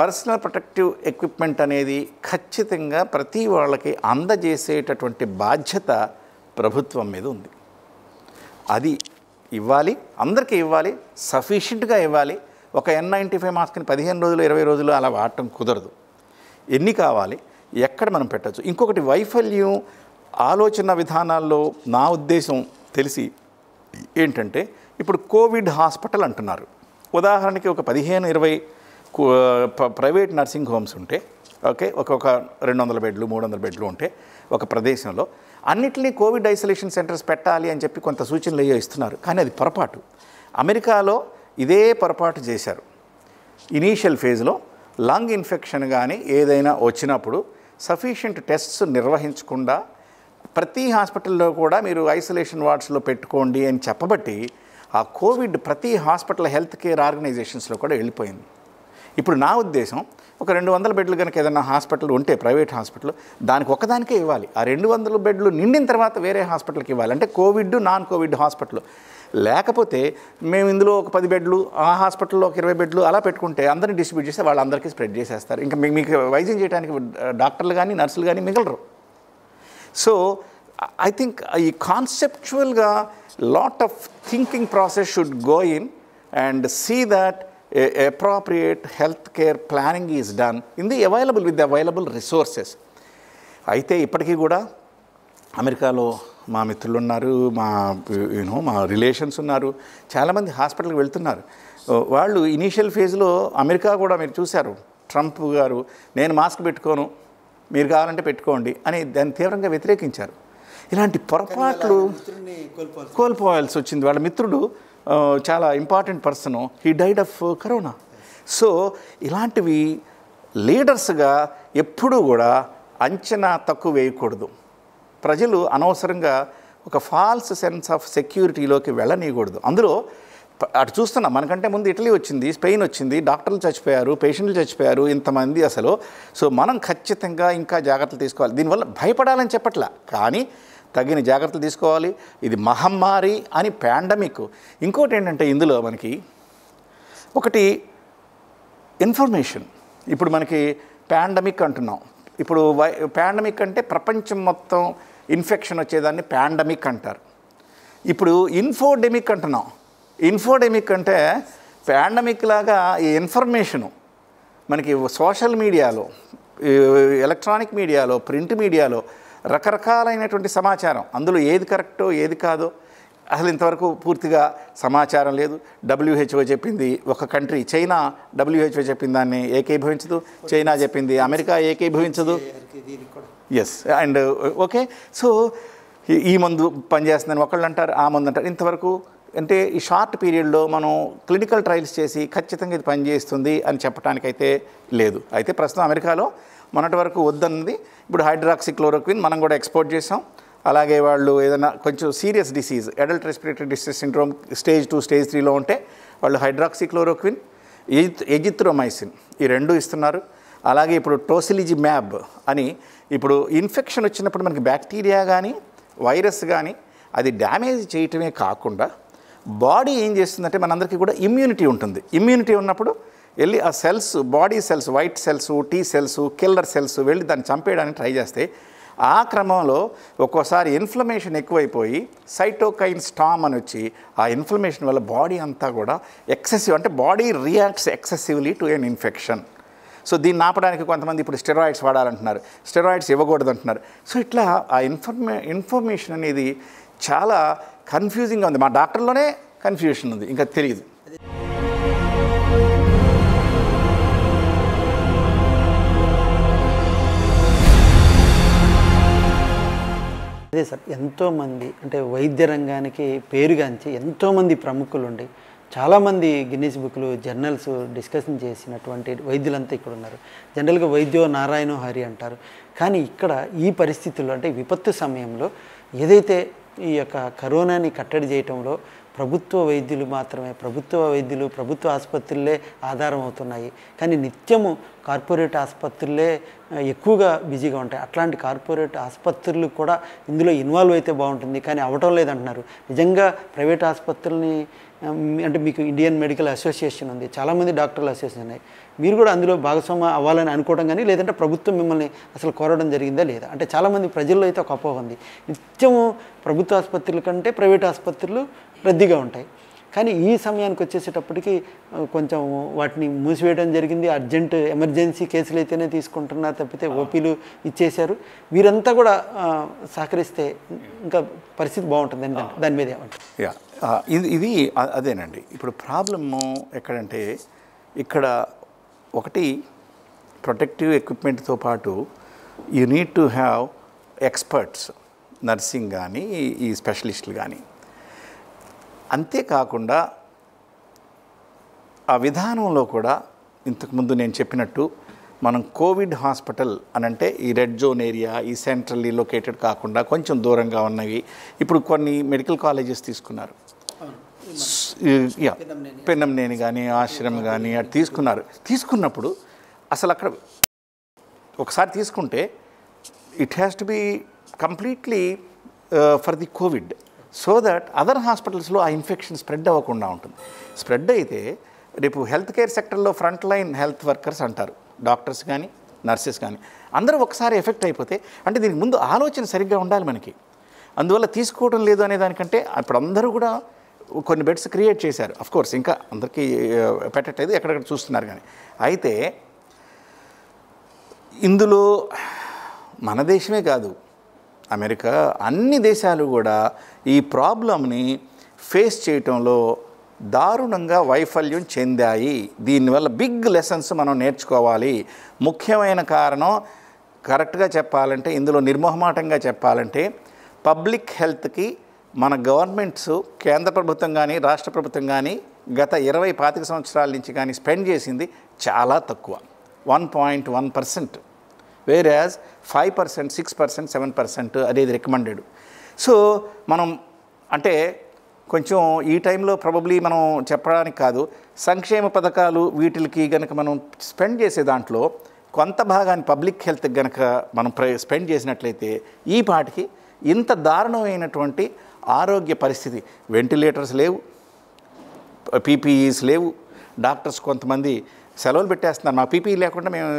పర్సనల్ ప్రొటెక్టివ్ ఎక్విప్మెంట్ అనేది ఖచ్చితంగా ప్రతి వాళ్ళకి అందజేసేటటువంటి బాధ్యత ప్రభుత్వం మీద ఉంది అది ఇవ్వాలి అందరికీ ఇవ్వాలి సఫిషియెంట్గా ఇవ్వాలి ఒక ఎన్ నైంటీ ఫైవ్ మాస్క్ని పదిహేను రోజులు ఇరవై రోజులు అలా వాడటం కుదరదు ఎన్ని కావాలి ఎక్కడ మనం పెట్టచ్చు ఇంకొకటి వైఫల్యం ఆలోచన విధానాల్లో నా ఉద్దేశం తెలిసి ఏంటంటే ఇప్పుడు కోవిడ్ హాస్పిటల్ అంటున్నారు ఉదాహరణకి ఒక పదిహేను ఇరవై ప్రైవేట్ నర్సింగ్ హోమ్స్ ఉంటే ఓకే ఒక్కొక్క రెండు వందల బెడ్లు మూడు వందల బెడ్లు ఉంటే ఒక ప్రదేశంలో అన్నింటినీ కోవిడ్ ఐసోలేషన్ సెంటర్స్ పెట్టాలి అని చెప్పి కొంత సూచనలు అయ్యో ఇస్తున్నారు కానీ అది పొరపాటు అమెరికాలో ఇదే పొరపాటు చేశారు ఇనీషియల్ ఫేజ్లో లంగ్ ఇన్ఫెక్షన్ కానీ ఏదైనా వచ్చినప్పుడు సఫిషియంట్ టెస్ట్స్ నిర్వహించకుండా ప్రతి హాస్పిటల్లో కూడా మీరు ఐసోలేషన్ వార్డ్స్లో పెట్టుకోండి అని చెప్పబట్టి ఆ కోవిడ్ ప్రతి హాస్పిటల్ హెల్త్ కేర్ ఆర్గనైజేషన్స్లో కూడా వెళ్ళిపోయింది ఇప్పుడు నా ఉద్దేశం ఒక రెండు వందల బెడ్లు కనుక ఏదైనా హాస్పిటల్ ఉంటే ప్రైవేట్ హాస్పిటల్ దానికి ఒకదానికే ఇవ్వాలి ఆ రెండు వందల బెడ్లు నిండిన తర్వాత వేరే హాస్పిటల్కి ఇవ్వాలి అంటే కోవిడ్ నాన్ కోవిడ్ హాస్పిటల్ లేకపోతే మేము ఇందులో ఒక పది బెడ్లు ఆ హాస్పిటల్లో ఒక ఇరవై బెడ్లు అలా పెట్టుకుంటే అందరిని డిస్ట్రిబ్యూట్ చేస్తే వాళ్ళందరికీ స్ప్రెడ్ చేసేస్తారు ఇంకా మీకు వైద్యం చేయడానికి డాక్టర్లు కానీ నర్సులు కానీ మిగలరు సో ఐ థింక్ ఈ కాన్సెప్చువల్గా lot of thinking process should go in and see that a, appropriate healthcare planning is done in the available with the available resources అయితే ఇప్పటికీ కూడా అమెరికాలో మా మిత్రులు ఉన్నారు మా యూనో మా రిలేషన్స్ ఉన్నారు చాలామంది హాస్పిటల్కి వెళ్తున్నారు వాళ్ళు ఇనీషియల్ ఫేజ్లో అమెరికా కూడా మీరు చూశారు ట్రంప్ గారు నేను మాస్క్ పెట్టుకోను మీరు కావాలంటే పెట్టుకోండి అని దాన్ని తీవ్రంగా వ్యతిరేకించారు ఇలాంటి పొరపాట్లు కోల్పోవాల్సి వచ్చింది వాళ్ళ మిత్రుడు చాలా important person he died of corona so ఇలాంటివి లీడర్స్గా ఎప్పుడూ కూడా అంచనా తక్కువ వేయకూడదు ప్రజలు అనవసరంగా ఒక ఫాల్స్ సెన్స్ ఆఫ్ సెక్యూరిటీలోకి వెళ్ళనీయకూడదు అందులో అటు చూస్తున్నాం మనకంటే ముందు ఇటలీ వచ్చింది స్పెయిన్ వచ్చింది డాక్టర్లు చచ్చిపోయారు పేషెంట్లు చచ్చిపోయారు ఇంతమంది అసలు సో మనం ఖచ్చితంగా ఇంకా జాగ్రత్తలు తీసుకోవాలి దీనివల్ల భయపడాలని చెప్పట్లా కానీ తగిన జాగ్రత్తలు తీసుకోవాలి ఇది మహమ్మారి అని పాండమిక్ ఇంకోటి ఏంటంటే ఇందులో మనకి ఒకటి ఇన్ఫర్మేషన్ ఇప్పుడు మనకి పాండమిక్ అంటున్నాం ఇప్పుడు వై పాండమిక్ అంటే ప్రపంచం మొత్తం ఇన్ఫెక్షన్ వచ్చేదాన్ని పాండమిక్ అంటారు ఇప్పుడు ఇన్ఫోడెమిక్ అంటున్నాం ఇన్ఫోడెమిక్ అంటే పాండమిక్ లాగా ఈ ఇన్ఫర్మేషను మనకి సోషల్ మీడియాలో ఎలక్ట్రానిక్ మీడియాలో ప్రింట్ మీడియాలో రకరకాలైనటువంటి సమాచారం అందులో ఏది కరెక్టో ఏది కాదో అసలు ఇంతవరకు పూర్తిగా సమాచారం లేదు డబ్ల్యూహెచ్ఓ చెప్పింది ఒక కంట్రీ చైనా డబ్ల్యూహెచ్ఓ చెప్పిన దాన్ని ఏకీభవించదు చైనా చెప్పింది అమెరికా ఏకీభవించదు ఎస్ అండ్ ఓకే సో ఈ మందు పనిచేస్తుందని ఒకళ్ళు అంటారు ఆ మందు అంటారు ఇంతవరకు అంటే ఈ షార్ట్ పీరియడ్లో మనం క్లినికల్ ట్రయల్స్ చేసి ఖచ్చితంగా ఇది పనిచేస్తుంది అని చెప్పడానికైతే లేదు అయితే ప్రస్తుతం అమెరికాలో మొన్నటి వరకు వద్దన్నది ఇప్పుడు హైడ్రాక్సిక్లోరోక్విన్ మనం కూడా ఎక్స్పోర్ట్ చేసాం అలాగే వాళ్ళు ఏదైనా కొంచెం serious disease adult respiratory disease syndrome stage two stage త్రీలో ఉంటే వాళ్ళు హైడ్రాక్సిక్లోరోక్విన్ ఎజిత్రోమైసిన్ ఈ రెండు ఇస్తున్నారు అలాగే ఇప్పుడు టోసిలిజి మ్యాబ్ అని ఇప్పుడు ఇన్ఫెక్షన్ వచ్చినప్పుడు మనకి బ్యాక్టీరియా కానీ వైరస్ కానీ అది డ్యామేజ్ చేయటమే కాకుండా బాడీ ఏం చేస్తుందంటే మనందరికీ కూడా ఇమ్యూనిటీ ఉంటుంది ఇమ్యూనిటీ ఉన్నప్పుడు వెళ్ళి ఆ cells body cells white cells T cells killer cells వెళ్ళి దాన్ని చంపేయడానికి ట్రై చేస్తే ఆ క్రమంలో ఒక్కోసారి ఇన్ఫ్లమేషన్ ఎక్కువైపోయి సైటోకైన్ స్టామ్ అని వచ్చి ఆ ఇన్ఫ్లమేషన్ వల్ల బాడీ అంతా కూడా ఎక్సెసివ్ అంటే body reacts excessively to an infection so దీన్ని ఆపడానికి కొంతమంది ఇప్పుడు స్టెరాయిడ్స్ వాడాలంటున్నారు స్టెరాయిడ్స్ ఇవ్వకూడదు అంటున్నారు సో ఇట్లా ఆ ఇన్ఫర్మే ఇన్ఫర్మేషన్ అనేది చాలా కన్ఫ్యూజింగ్గా ఉంది మా డాక్టర్లోనే కన్ఫ్యూషన్ ఉంది ఇంకా తెలియదు అదే సార్ ఎంతోమంది అంటే వైద్య రంగానికి పేరుగాంచి ఎంతోమంది ప్రముఖులుండి చాలామంది గిన్నీస్ బుక్లు జర్నల్స్ డిస్కషన్ చేసినటువంటి వైద్యులంతా ఇక్కడ ఉన్నారు జనరల్గా వైద్యో నారాయణ హరి అంటారు కానీ ఇక్కడ ఈ పరిస్థితుల్లో అంటే విపత్తు సమయంలో ఏదైతే ఈ యొక్క కరోనాని కట్టడి చేయటంలో ప్రభుత్వ వైద్యులు మాత్రమే ప్రభుత్వ వైద్యులు ప్రభుత్వ ఆసుపత్రులే ఆధారం అవుతున్నాయి కానీ నిత్యము కార్పొరేట్ ఆసుపత్రులే ఎక్కువగా బిజీగా ఉంటాయి అట్లాంటి కార్పొరేట్ ఆసుపత్రులు కూడా ఇందులో ఇన్వాల్వ్ అయితే బాగుంటుంది కానీ అవటం లేదంటున్నారు నిజంగా ప్రైవేట్ ఆసుపత్రుల్ని అంటే మీకు ఇండియన్ మెడికల్ అసోసియేషన్ ఉంది చాలామంది డాక్టర్లు అసోసియేషన్ ఉన్నాయి మీరు కూడా అందులో భాగస్వామ్యం అవ్వాలని అనుకోవడం కానీ లేదంటే ప్రభుత్వం మిమ్మల్ని అసలు కోరడం జరిగిందా లేదా అంటే చాలామంది ప్రజల్లో అయితే ఒక అపోహ ఉంది నిత్యము ప్రభుత్వ ఆసుపత్రుల కంటే ప్రైవేట్ ఆసుపత్రులు రద్దీగా ఉంటాయి కానీ ఈ సమయానికి వచ్చేసేటప్పటికి కొంచెం వాటిని మూసివేయడం జరిగింది అర్జెంట్ ఎమర్జెన్సీ కేసులు అయితేనే తీసుకుంటున్నారు తప్పితే ఓపీలు ఇచ్చేశారు వీరంతా కూడా సహకరిస్తే ఇంకా పరిస్థితి బాగుంటుంది దాని మీద ఇది ఇది అదేనండి ఇప్పుడు ప్రాబ్లము ఎక్కడంటే ఇక్కడ ఒకటి ప్రొటెక్టివ్ ఎక్విప్మెంట్తో పాటు you need to have experts nursing కానీ ఈ స్పెషలిస్టులు కానీ అంతేకాకుండా ఆ విధానంలో కూడా ఇంతకుముందు నేను చెప్పినట్టు మనం కోవిడ్ హాస్పిటల్ అని అంటే ఈ రెడ్ జోన్ ఏరియా ఈ సెంట్రల్లీ లొకేటెడ్ కాకుండా కొంచెం దూరంగా ఉన్నవి ఇప్పుడు కొన్ని మెడికల్ కాలేజెస్ తీసుకున్నారు పెన్నంనేని కానీ ఆశ్రమం కానీ అటు తీసుకున్నారు తీసుకున్నప్పుడు అసలు అక్కడ ఒకసారి తీసుకుంటే it has to be completely for the COVID so that other హాస్పిటల్స్లో ఆ ఇన్ఫెక్షన్ స్ప్రెడ్ అవ్వకుండా ఉంటుంది స్ప్రెడ్ అయితే రేపు హెల్త్ కేర్ సెక్టర్లో ఫ్రంట్ లైన్ హెల్త్ వర్కర్స్ అంటారు డాక్టర్స్ కానీ నర్సెస్ కానీ అందరూ ఒకసారి ఎఫెక్ట్ అయిపోతే అంటే దీనికి ముందు ఆలోచన సరిగ్గా ఉండాలి మనకి అందువల్ల తీసుకోవడం లేదు అనే దానికంటే అప్పుడు అందరూ కూడా కొన్ని బెడ్స్ క్రియేట్ చేశారు కోర్స్ ఇంకా అందరికీ పెట్టట్లేదు ఎక్కడెక్కడ చూస్తున్నారు కానీ అయితే ఇందులో మన దేశమే కాదు అమెరికా అన్ని దేశాలు కూడా ఈ ప్రాబ్లంని ఫేస్ చేయటంలో దారుణంగా వైఫల్యం చెందాయి దీనివల్ల బిగ్ లెసన్స్ మనం నేర్చుకోవాలి ముఖ్యమైన కారణం కరెక్ట్గా చెప్పాలంటే ఇందులో నిర్మోహమాటంగా చెప్పాలంటే పబ్లిక్ హెల్త్కి మన గవర్నమెంట్స్ కేంద్ర ప్రభుత్వం కానీ రాష్ట్ర ప్రభుత్వం కానీ గత ఇరవై పాతిక సంవత్సరాల నుంచి కానీ స్పెండ్ చేసింది చాలా తక్కువ one point one percent whereas five percent six percent seven percent అనేది రికమెండెడ్ సో మనం అంటే కొంచెం ఈ టైంలో ప్రాబబ్లీ మనం చెప్పడానికి కాదు సంక్షేమ పథకాలు వీటికి కనుక మనం స్పెండ్ చేసే దాంట్లో కొంత భాగాన్ని పబ్లిక్ హెల్త్కి కనుక మనం ప్ర స్పెండ్ చేసినట్లయితే ఈ పాటికి ఇంత దారుణమైనటువంటి ఆరోగ్య పరిస్థితి వెంటిలేటర్స్ లేవు పీపీఈస్ e లేవు డాక్టర్స్ కొంతమంది సెలవులు పెట్టేస్తున్నారు మా పీపీ లేకుండా మేము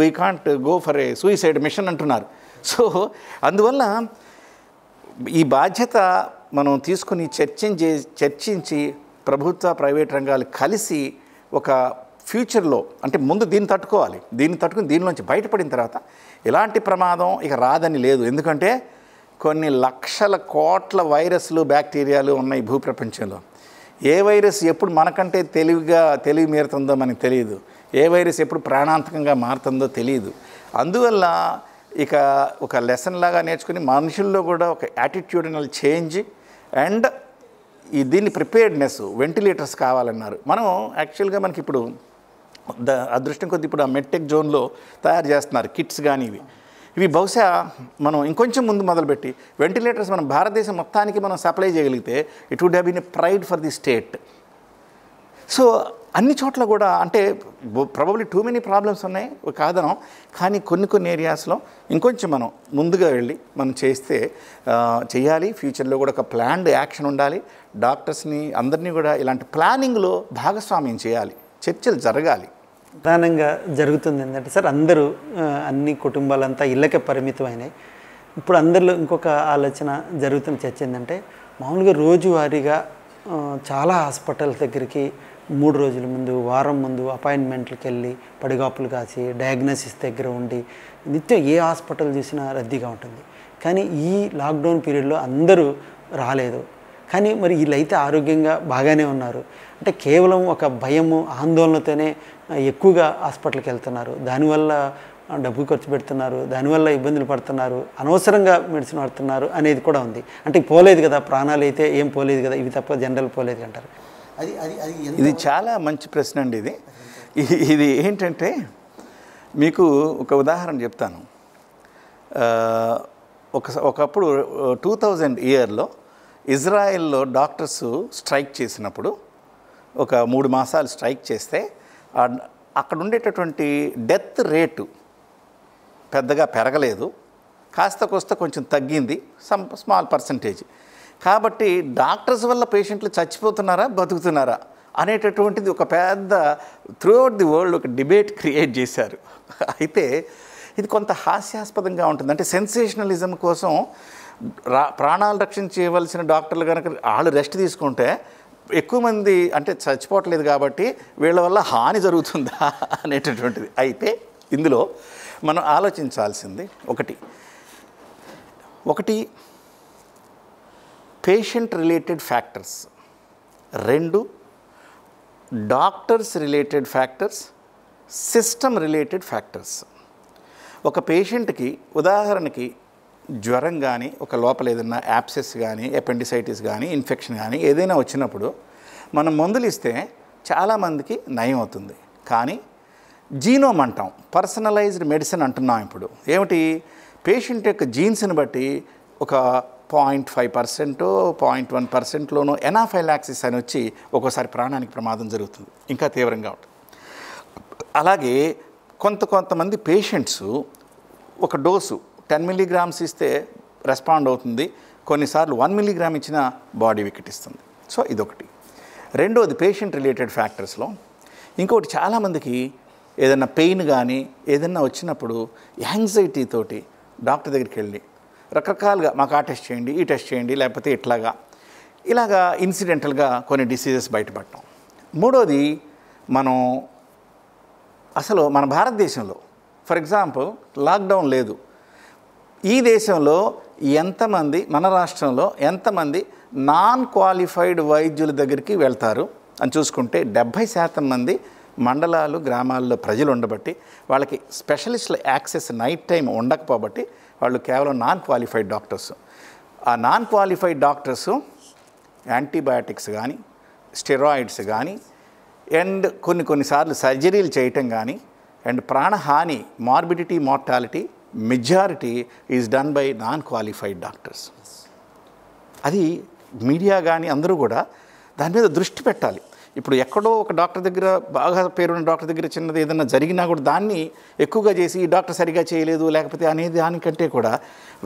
we can't go for a suicide mission అంటున్నారు సో అందువల్ల ఈ బాధ్యత మనం తీసుకుని చర్చించి చర్చించి ప్రభుత్వ ప్రైవేట్ రంగాలు కలిసి ఒక ఫ్యూచర్లో అంటే ముందు దీన్ని తట్టుకోవాలి దీన్ని తట్టుకుని దీనిలోంచి బయటపడిన తర్వాత ఎలాంటి ప్రమాదం ఇక రాదని లేదు ఎందుకంటే కొన్ని లక్షల కోట్ల వైరస్లు బ్యాక్టీరియాలు ఉన్నాయి భూప్రపంచంలో ఏ వైరస్ ఎప్పుడు మనకంటే తెలివిగా తెలివి మీరుతుందో మనకు తెలియదు ఏ వైరస్ ఎప్పుడు ప్రాణాంతకంగా మారుతుందో తెలియదు అందువల్ల ఇక ఒక లెసన్ లాగా నేర్చుకుని మనుషుల్లో కూడా ఒక యాటిట్యూడినల్ చేంజ్ అండ్ ఈ దీన్ని ప్రిపేర్డ్నెస్ వెంటిలేటర్స్ కావాలన్నారు మనం యాక్చువల్గా మనకి ఇప్పుడు ద అదృష్టం కొద్ది ఇప్పుడు ఆ మెట్టెక్ జోన్లో తయారు చేస్తున్నారు కిట్స్ కానీ ఇవి ఇవి బహుశా మనం ఇంకొంచెం ముందు మొదలుపెట్టి వెంటిలేటర్స్ మనం భారతదేశం మొత్తానికి మనం సప్లై చేయగలిగితే it would have been a pride for the state so అన్ని చోట్ల కూడా అంటే ప్రాబబ్లీ టూ మెనీ ప్రాబ్లమ్స్ ఉన్నాయి కాదనం కానీ కొన్ని కొన్ని ఏరియాస్లో ఇంకొంచెం మనం ముందుగా వెళ్ళి మనం చేస్తే చేయాలి ఫ్యూచర్లో కూడా ఒక ప్లాన్డ్ యాక్షన్ ఉండాలి డాక్టర్స్ని అందరినీ కూడా ఇలాంటి ప్లానింగ్లో భాగస్వామ్యం చేయాలి చర్చలు జరగాలి ప్రధానంగా జరుగుతుంది ఏంటంటే సార్ అందరూ అన్ని కుటుంబాలంతా ఇళ్ళకే అయినాయి ఇప్పుడు అందరిలో ఇంకొక ఆలోచన జరుగుతున్న చర్చ ఏంటంటే మామూలుగా రోజువారీగా చాలా హాస్పిటల్ దగ్గరికి మూడు రోజుల ముందు వారం ముందు అపాయింట్మెంట్లకు వెళ్ళి పడిగాపులు కాసి డయాగ్నోసిస్ దగ్గర ఉండి నిత్యం ఏ హాస్పిటల్ చూసినా రద్దీగా ఉంటుంది కానీ ఈ లాక్డౌన్ పీరియడ్లో అందరూ రాలేదు కానీ మరి వీళ్ళైతే ఆరోగ్యంగా బాగానే ఉన్నారు అంటే కేవలం ఒక భయము ఆందోళనతోనే ఎక్కువగా హాస్పిటల్కి వెళ్తున్నారు దానివల్ల డబ్బు ఖర్చు పెడుతున్నారు దానివల్ల ఇబ్బందులు పడుతున్నారు అనవసరంగా మెడిసిన్ వాడుతున్నారు అనేది కూడా ఉంది అంటే పోలేదు కదా ప్రాణాలు అయితే ఏం పోలేదు కదా ఇవి తప్ప జనరల్ పోలేదు అంటారు అది అది అది ఇది చాలా మంచి ప్రశ్న అండి ఇది ఇది ఏంటంటే మీకు ఒక ఉదాహరణ చెప్తాను ఒక ఒకప్పుడు టూ థౌజండ్ ఇయర్లో ఇజ్రాయెల్లో డాక్టర్స్ స్ట్రైక్ చేసినప్పుడు ఒక మూడు మాసాలు స్ట్రైక్ చేస్తే అక్కడ ఉండేటటువంటి డెత్ రేటు పెద్దగా పెరగలేదు కాస్త కొస్త కొంచెం తగ్గింది సమ్ స్మాల్ పర్సంటేజ్ కాబట్టి డాక్టర్స్ వల్ల పేషెంట్లు చచ్చిపోతున్నారా బతుకుతున్నారా అనేటటువంటిది ఒక పెద్ద త్రూఅవుట్ ది వరల్డ్ ఒక డిబేట్ క్రియేట్ చేశారు అయితే ఇది కొంత హాస్యాస్పదంగా ఉంటుంది అంటే సెన్సేషనలిజం కోసం రా ప్రాణాలు రక్షించవలసిన డాక్టర్లు కనుక వాళ్ళు రెస్ట్ తీసుకుంటే ఎక్కువ మంది అంటే చచ్చిపోవట్లేదు కాబట్టి వీళ్ళ వల్ల హాని జరుగుతుందా *laughs* అనేటటువంటిది అయితే ఇందులో మనం ఆలోచించాల్సింది ఒకటి ఒకటి పేషెంట్ రిలేటెడ్ ఫ్యాక్టర్స్ రెండు doctors related factors system related factors ఒక పేషెంట్కి ఉదాహరణకి జ్వరం కానీ ఒక లోపల ఏదైనా యాప్సెస్ కానీ అపెండిసైటిస్ కానీ ఇన్ఫెక్షన్ కానీ ఏదైనా వచ్చినప్పుడు మనం మందులు ఇస్తే చాలామందికి నయం అవుతుంది కానీ జీనోమ్ అంటాం పర్సనలైజ్డ్ మెడిసిన్ అంటున్నాం ఇప్పుడు ఏమిటి పేషెంట్ యొక్క జీన్స్ని బట్టి ఒక point five percent point one పర్సెంట్లోనూ ఎనాఫైలాక్సిస్ అని వచ్చి ఒక్కోసారి ప్రాణానికి ప్రమాదం జరుగుతుంది ఇంకా తీవ్రంగా ఉంటుంది అలాగే కొంత కొంతమంది పేషెంట్స్ ఒక డోసు టెన్ మిల్లీగ్రామ్స్ ఇస్తే రెస్పాండ్ అవుతుంది కొన్నిసార్లు వన్ మిల్లీగ్రామ్ ఇచ్చిన బాడీ వికెట్ ఇస్తుంది సో ఇదొకటి రెండోది పేషెంట్ రిలేటెడ్ ఫ్యాక్టర్స్లో ఇంకొకటి చాలామందికి ఏదైనా పెయిన్ కానీ ఏదైనా వచ్చినప్పుడు యాంగ్జైటీతోటి తోటి డాక్టర్ దగ్గరికి వెళ్ళి రకరకాలుగా మాకు ఆ టెస్ట్ చేయండి ఈ టెస్ట్ చేయండి లేకపోతే ఇట్లాగా ఇలాగా ఇన్సిడెంటల్గా కొన్ని డిసీజెస్ బయటపడటం మూడోది మనం అసలు మన భారతదేశంలో ఫర్ ఎగ్జాంపుల్ లాక్డౌన్ లేదు ఈ దేశంలో ఎంతమంది మన రాష్ట్రంలో ఎంతమంది నాన్ క్వాలిఫైడ్ వైద్యుల దగ్గరికి వెళ్తారు అని చూసుకుంటే డెబ్భై శాతం మంది మండలాలు గ్రామాల్లో ప్రజలు ఉండబట్టి వాళ్ళకి స్పెషలిస్టుల యాక్సెస్ నైట్ టైం ఉండకపోబట్టి వాళ్ళు కేవలం నాన్ క్వాలిఫైడ్ డాక్టర్స్ ఆ నాన్ క్వాలిఫైడ్ డాక్టర్స్ యాంటీబయాటిక్స్ కానీ స్టెరాయిడ్స్ కానీ అండ్ కొన్ని కొన్నిసార్లు సర్జరీలు చేయటం కానీ అండ్ ప్రాణహాని morbidity mortality majority is done by non qualified doctors అది మీడియా కానీ అందరూ కూడా దాని మీద దృష్టి పెట్టాలి ఇప్పుడు ఎక్కడో ఒక డాక్టర్ దగ్గర బాగా పేరున్న డాక్టర్ దగ్గర చిన్నది ఏదైనా జరిగినా కూడా దాన్ని ఎక్కువగా చేసి ఈ డాక్టర్ సరిగా చేయలేదు లేకపోతే అనేది దానికంటే కూడా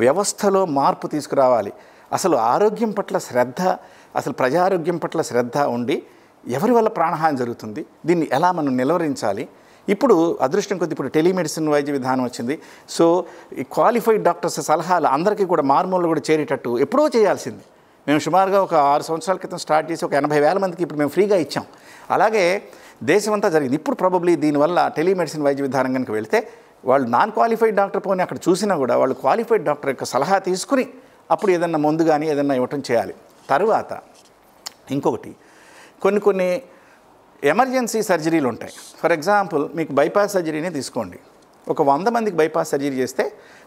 వ్యవస్థలో మార్పు తీసుకురావాలి అసలు ఆరోగ్యం పట్ల శ్రద్ధ అసలు ప్రజారోగ్యం పట్ల శ్రద్ధ ఉండి ఎవరి వల్ల ప్రాణహాని జరుగుతుంది దీన్ని ఎలా మనం నిలవరించాలి ఇప్పుడు అదృష్టం కొద్ది ఇప్పుడు టెలిమెడిసిన్ వైద్య విధానం వచ్చింది సో ఈ క్వాలిఫైడ్ డాక్టర్స్ సలహాలు అందరికీ కూడా మార్మూల్లో కూడా చేరేటట్టు ఎప్పుడో చేయాల్సింది మేము సుమారుగా ఒక ఆరు సంవత్సరాల క్రితం స్టార్ట్ చేసి ఒక ఎనభై వేల మందికి ఇప్పుడు మేము ఫ్రీగా ఇచ్చాం అలాగే దేశమంతా జరిగింది ఇప్పుడు ప్రాబబ్లీ దీనివల్ల టెలిమెడిసిన్ వైద్య విధానం కనుక వెళితే వాళ్ళు నాన్ క్వాలిఫైడ్ డాక్టర్ పోని అక్కడ చూసినా కూడా వాళ్ళు క్వాలిఫైడ్ డాక్టర్ యొక్క సలహా తీసుకుని అప్పుడు ఏదన్నా మందు కానీ ఏదన్నా ఇవ్వటం చేయాలి తరువాత ఇంకొకటి కొన్ని కొన్ని ఎమర్జెన్సీ సర్జరీలు ఉంటాయి ఫర్ ఎగ్జాంపుల్ మీకు బైపాస్ సర్జరీని తీసుకోండి ఒక వంద మందికి బైపాస్ సర్జరీ చేస్తే